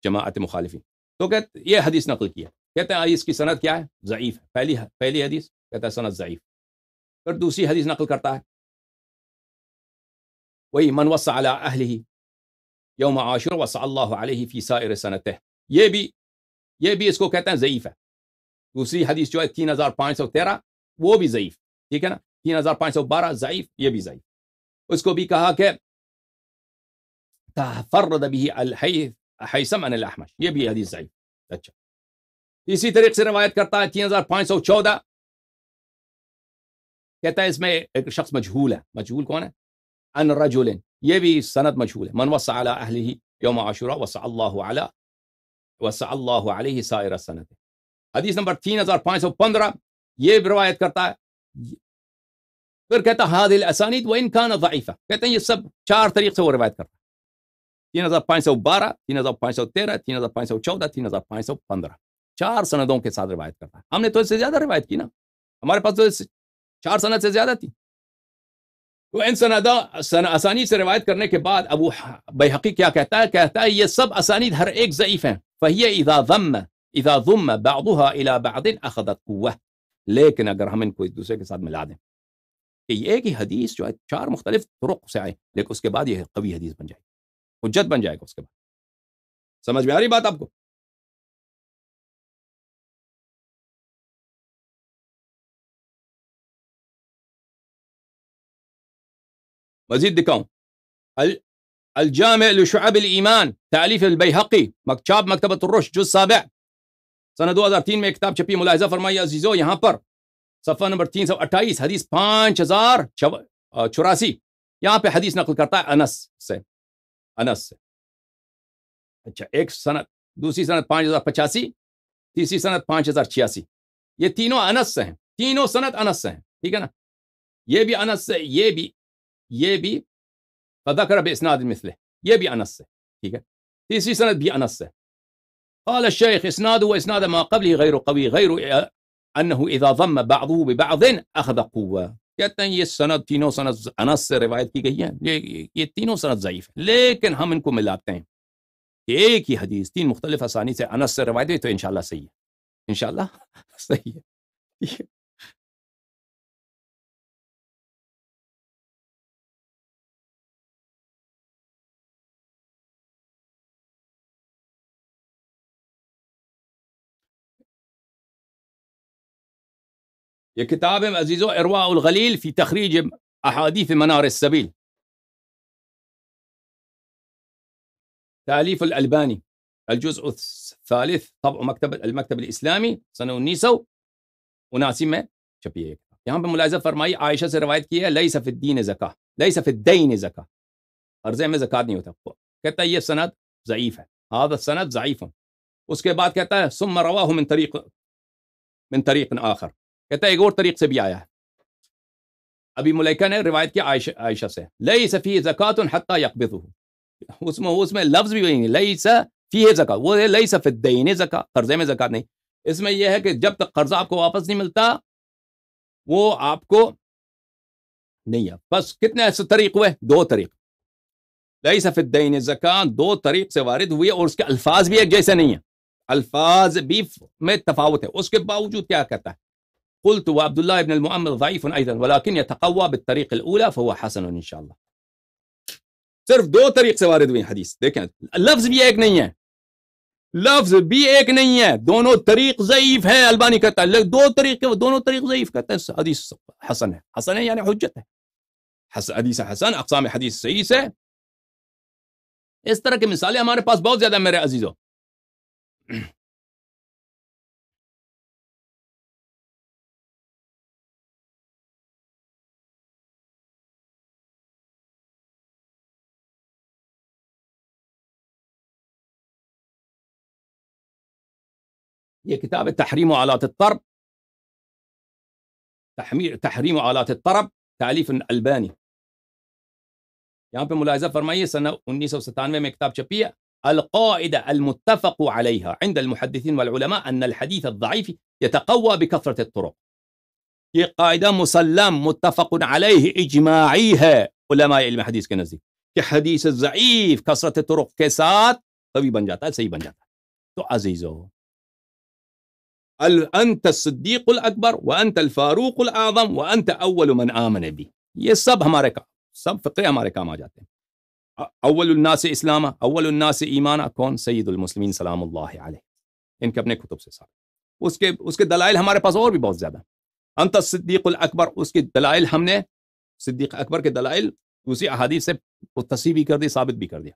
Speaker 1: جماعت مخالفی تو کہتے یہ حدیث نقل کیا ہے کہتے ہیں اس کی صنعت کیا ہے ضعیف ہے پہلی پہلی حدیث کہتا ہے صنعت ضعیف پھر دوسری حدیث نقل کرتا ہے وہی علی اہلہ یوم عاشر و اللہ علیہ سائر صنعت یہ بھی یہ بھی اس کو کہتے ہیں ضعیف ہے دوسری حدیث جو ہے تین ہزار پانچ سو تیرہ وہ بھی ضعیف ٹھیک ہے نا تین ہزار پانچ سو بارہ ضعیف یہ بھی ضعیف اس کو بھی کہا کہ تفرد به الحیث حیثم ان الاحمش یہ بھی حدیث
Speaker 2: ضعیف اچھا اسی طریقے سے روایت کرتا ہے تین ہزار پانچ سو چودہ
Speaker 1: کہتا ہے اس میں ایک شخص مشہور ہے مشہور کون ہے ان یہ بھی صنعت مشہور ہے من وسع علی اہلہ یوم عشورہ وسع اللہ علی وسع اللہ علیہ سائر صحیح حدیث نمبر تین ہزار پانچ سو پندرہ یہ بھی روایت کرتا ہے پھر کہتا اسانید و انکان ضعیفہ کہتے ہیں یہ سب چار طریق سے وہ روایت کرتا ہے تین ہزار پانچ سو بارہ تین ہزار پانچ سو تیرہ تین ہزار پانچ سو چودہ تین ہزار پانچ سو پندرہ چار سندوں کے ساتھ روایت کرتا ہے ہم نے تو اس سے زیادہ روایت کی نا ہمارے پاس تو چار سند سے زیادہ تھی تو ان سند آسانی سے روایت کرنے کے بعد ابو بحقی کیا کہتا ہے کہتا ہے یہ سب آسانی ہر ایک ضعیف ہیں فہی اذا ضم اذا ضم بعضها الى بعض اخذت قوه لیکن اگر ہم ان کو ایک دوسرے کے ساتھ ملا دیں کہ یہ ایک ہی حدیث جو ہے چار مختلف طرق سے آئے لیکن اس کے بعد یہ قوی حدیث بن جائے حجت بن جائے گا اس کے بعد سمجھ میں آ رہی بات آپ کو مزید دکھاؤں الجامع لشعب الایمان تعلیف البیحقی مکتبۃ الرش سابع سنہ دو ہزار تین میں کتاب چھپی ملاحظہ عزیزو یہاں پر صفحہ نمبر تین سو اٹھائیس حدیث پانچ ہزار چوراسی یہاں پہ حدیث نقل کرتا ہے انس سے अनस से अच्छा एक सनत दूसरी सनत पाँच हज़ार पचासी तीसरी सनत पाँच हज़ार छियासी ये तीनों अनस से हैं तीनों सनत अनस से हैं ठीक है ना ये भी अनस से ये भी ये भी फदकर اسناد مثلے یہ بھی انس سے ٹھیک ہے تیسری सनद بھی انس سے قال الشيخ إسناد وإسناد ما قبلی غير قوي غير آه، أنه إذا ضم بعضه ببعض أخذ قوة کہتے ہیں یہ صنعت تینوں صنعت انس سے روایت کی گئی ہے یہ یہ تینوں صنعت ضعیف ہے لیکن ہم ان کو ملاتے ہیں ایک ہی حدیث تین مختلف آسانی سے انس سے روایت ہوئی تو انشاءاللہ صحیح ہے انشاءاللہ
Speaker 2: *laughs* صحیح ہے يا كتابهم أزيزو إرواء الغليل في تخريج أحاديث منار السبيل تأليف الألباني الجزء الثالث
Speaker 1: طبع مكتب المكتب الاسلامي سنه النيسو میں شبيه ہے یہاں پہ فرماي عائشة عائشہ سے روایت کی ہے لئی صف الدین زکا لئی صف الدین زکا عرضے میں زکات نہیں ہوتا کہتا یہ سند ضعیف ہے هذا السند ضعيف اس کے بعد کہتا ہے ثم رواه من طریق من طریق آخر कहता है एक और तरीक से भी आया है अभी मुलाइका ने रिवायत किया आयशा, आयशा से लई सफ़ी जक़ात हती यकबित उसमें उसमें लफ्ज़ भी वही नहीं लई सफ़ी जक़ात वो है लई सफ़ीन जक़ा कर्जे में जक़ात नहीं इसमें यह है कि जब तक कर्जा आपको वापस नहीं मिलता वो आपको नहीं है बस कितने ऐसे तरीक हुए दो तरीक लई सफ़ीन जक़ात दो तरीक से वारद हुई और उसके अल्फाज भी एक जैसे नहीं है अल्फाज भी में तफावत है उसके बावजूद क्या कहता है قلت وعبد الله بن المؤمل ضعيف ايضا ولكن يتقوى بالطريق الاولى فهو حسن ان شاء الله صرف دو طريق سوارد بين حديث لكن اللفظ بي ایک نہیں لفظ بھی ایک نہیں ہے دونوں طریق ضعیف ہیں البانی کہتا ہے دو طریق دونوں طریق ضعیف کہتا ہے حدیث حسن ہے حسن ہے یعنی يعني حجت ہے حدیث حسن اقسام حدیث صحیح سے اس طرح کے مثالیں ہمارے پاس بہت زیادہ ہیں میرے عزیزو
Speaker 2: هي كتابة تحريم آلات الطرب
Speaker 1: تحريم آلات الطرب تأليف الألباني يعني في ملاحظة فرمائية سنة انیس من كتاب شبية القاعدة المتفق عليها عند المحدثين والعلماء أن الحديث الضعيف يتقوى بكثرة الطرق هي قاعدة مسلم متفق عليه إجماعيها علماء علم الحديث كنزي نزدیک کہ حدیث ضعیف کثرت طرق کے ساتھ جاتا جاتا تو عزيزو أنت الصديق الأكبر وأنت الفاروق الأعظم وأنت أول من آمن भी ये सब हमारे काम सब फ़िक्र हमारे काम आ जाते हैं अव्वल उन्नास इस्लामा अव्वल उन्नास ईमाना कौन सईदुलमसलिम सलाम अलैहि इनके अपने कुतुब से सारे उसके उसके दलाइल हमारे पास और भी बहुत ज़्यादा अंत सिद्दीकुल अकबर उसके दलाइल हमने सिद्दीक अकबर के दलाइल उसी अहादीस से तसी भी कर दी साबित भी कर दिया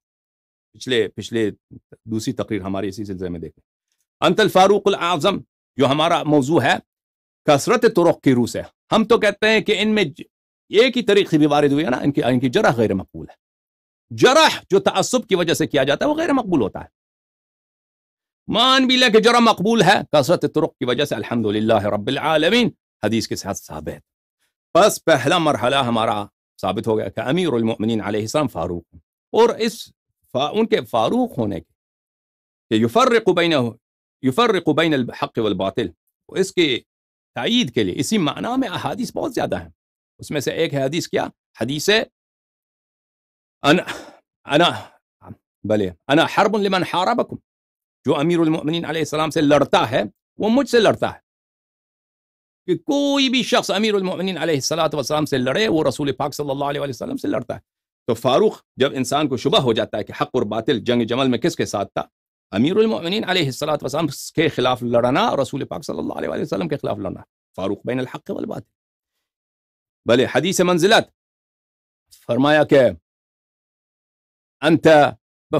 Speaker 1: पिछले पिछले दूसरी तकरीर हमारी इसी सिलसिले में देखें अंतल फारूक आजम جو ہمارا موضوع ہے کثرت طرق کی روح سے ہم تو کہتے ہیں کہ ان میں ایک ہی طریقے بھی وارد ہوئی ہے نا ان ان کی کی جرح غیر مقبول ہے جرح جو تعصب کی وجہ سے کیا جاتا ہے وہ غیر مقبول ہوتا ہے مان بھی لے کہ جرح مقبول ہے کثرت طرق کی وجہ سے الحمد رب العالمین حدیث کے ساتھ ثابت بس پہلا مرحلہ ہمارا ثابت ہو گیا کہ امیر المؤمنین علیہ السلام فاروق اور اس ان کے فاروق ہونے کے یفرق بینہ یفرق بین الحق والباطل اس کے تائید کے لیے اسی معنی میں احادیث بہت زیادہ ہیں اس میں سے ایک ہے حدیث کیا حدیث انا انا بلے انا حرب لمن حاربکم جو امیر المؤمنین علیہ السلام سے لڑتا ہے وہ مجھ سے لڑتا ہے کہ کوئی بھی شخص امیر المؤمنین علیہ السلات وسلام سے لڑے وہ رسول پاک صلی اللہ علیہ وسلم سے لڑتا ہے تو فاروق جب انسان کو شبہ ہو جاتا ہے کہ حق اور باطل جنگ جمل میں کس کے ساتھ تھا امیر المؤمنین والسلام کے خلاف لڑنا رسول پاک صلی اللہ علیہ وسلم کے خلاف لڑنا فاروق بین الحق والباطل بلے حدیث منزلت فرمایا کہ انت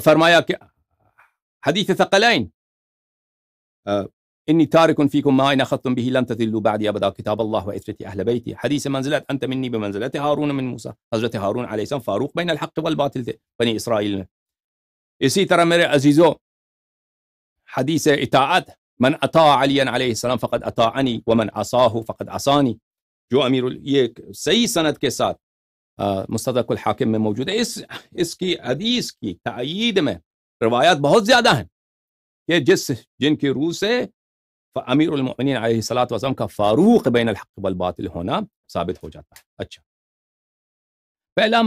Speaker 1: فرمایا کہ حدیث ثقلین أه، إني تارك فيكم ما إن أخذتم به لن تذلوا بعدي أبدا كتاب الله وإثرتي أهل بيتي حديث منزلت أنت مني بمنزلة هارون من موسى حضرت هارون عليه السلام فاروق بين الحق والباطل بني إسرائيل اسی طرح میرے عزیزوں حديث اطاعت من اطاع عليا عليه السلام فقد اطاعني ومن عصاه فقد عصاني جو امیر یہ صحیح سند کے ساتھ آه، مستدق الحاکم میں موجود ہے اس اس کی حدیث کی تعیید میں روایات بہت زیادہ ہیں کہ جس جن کی روح سے امیر المؤمنین علیہ السلام کا فاروق بین الحق والباطل ہونا ثابت ہو جاتا ہے اچھا پہلا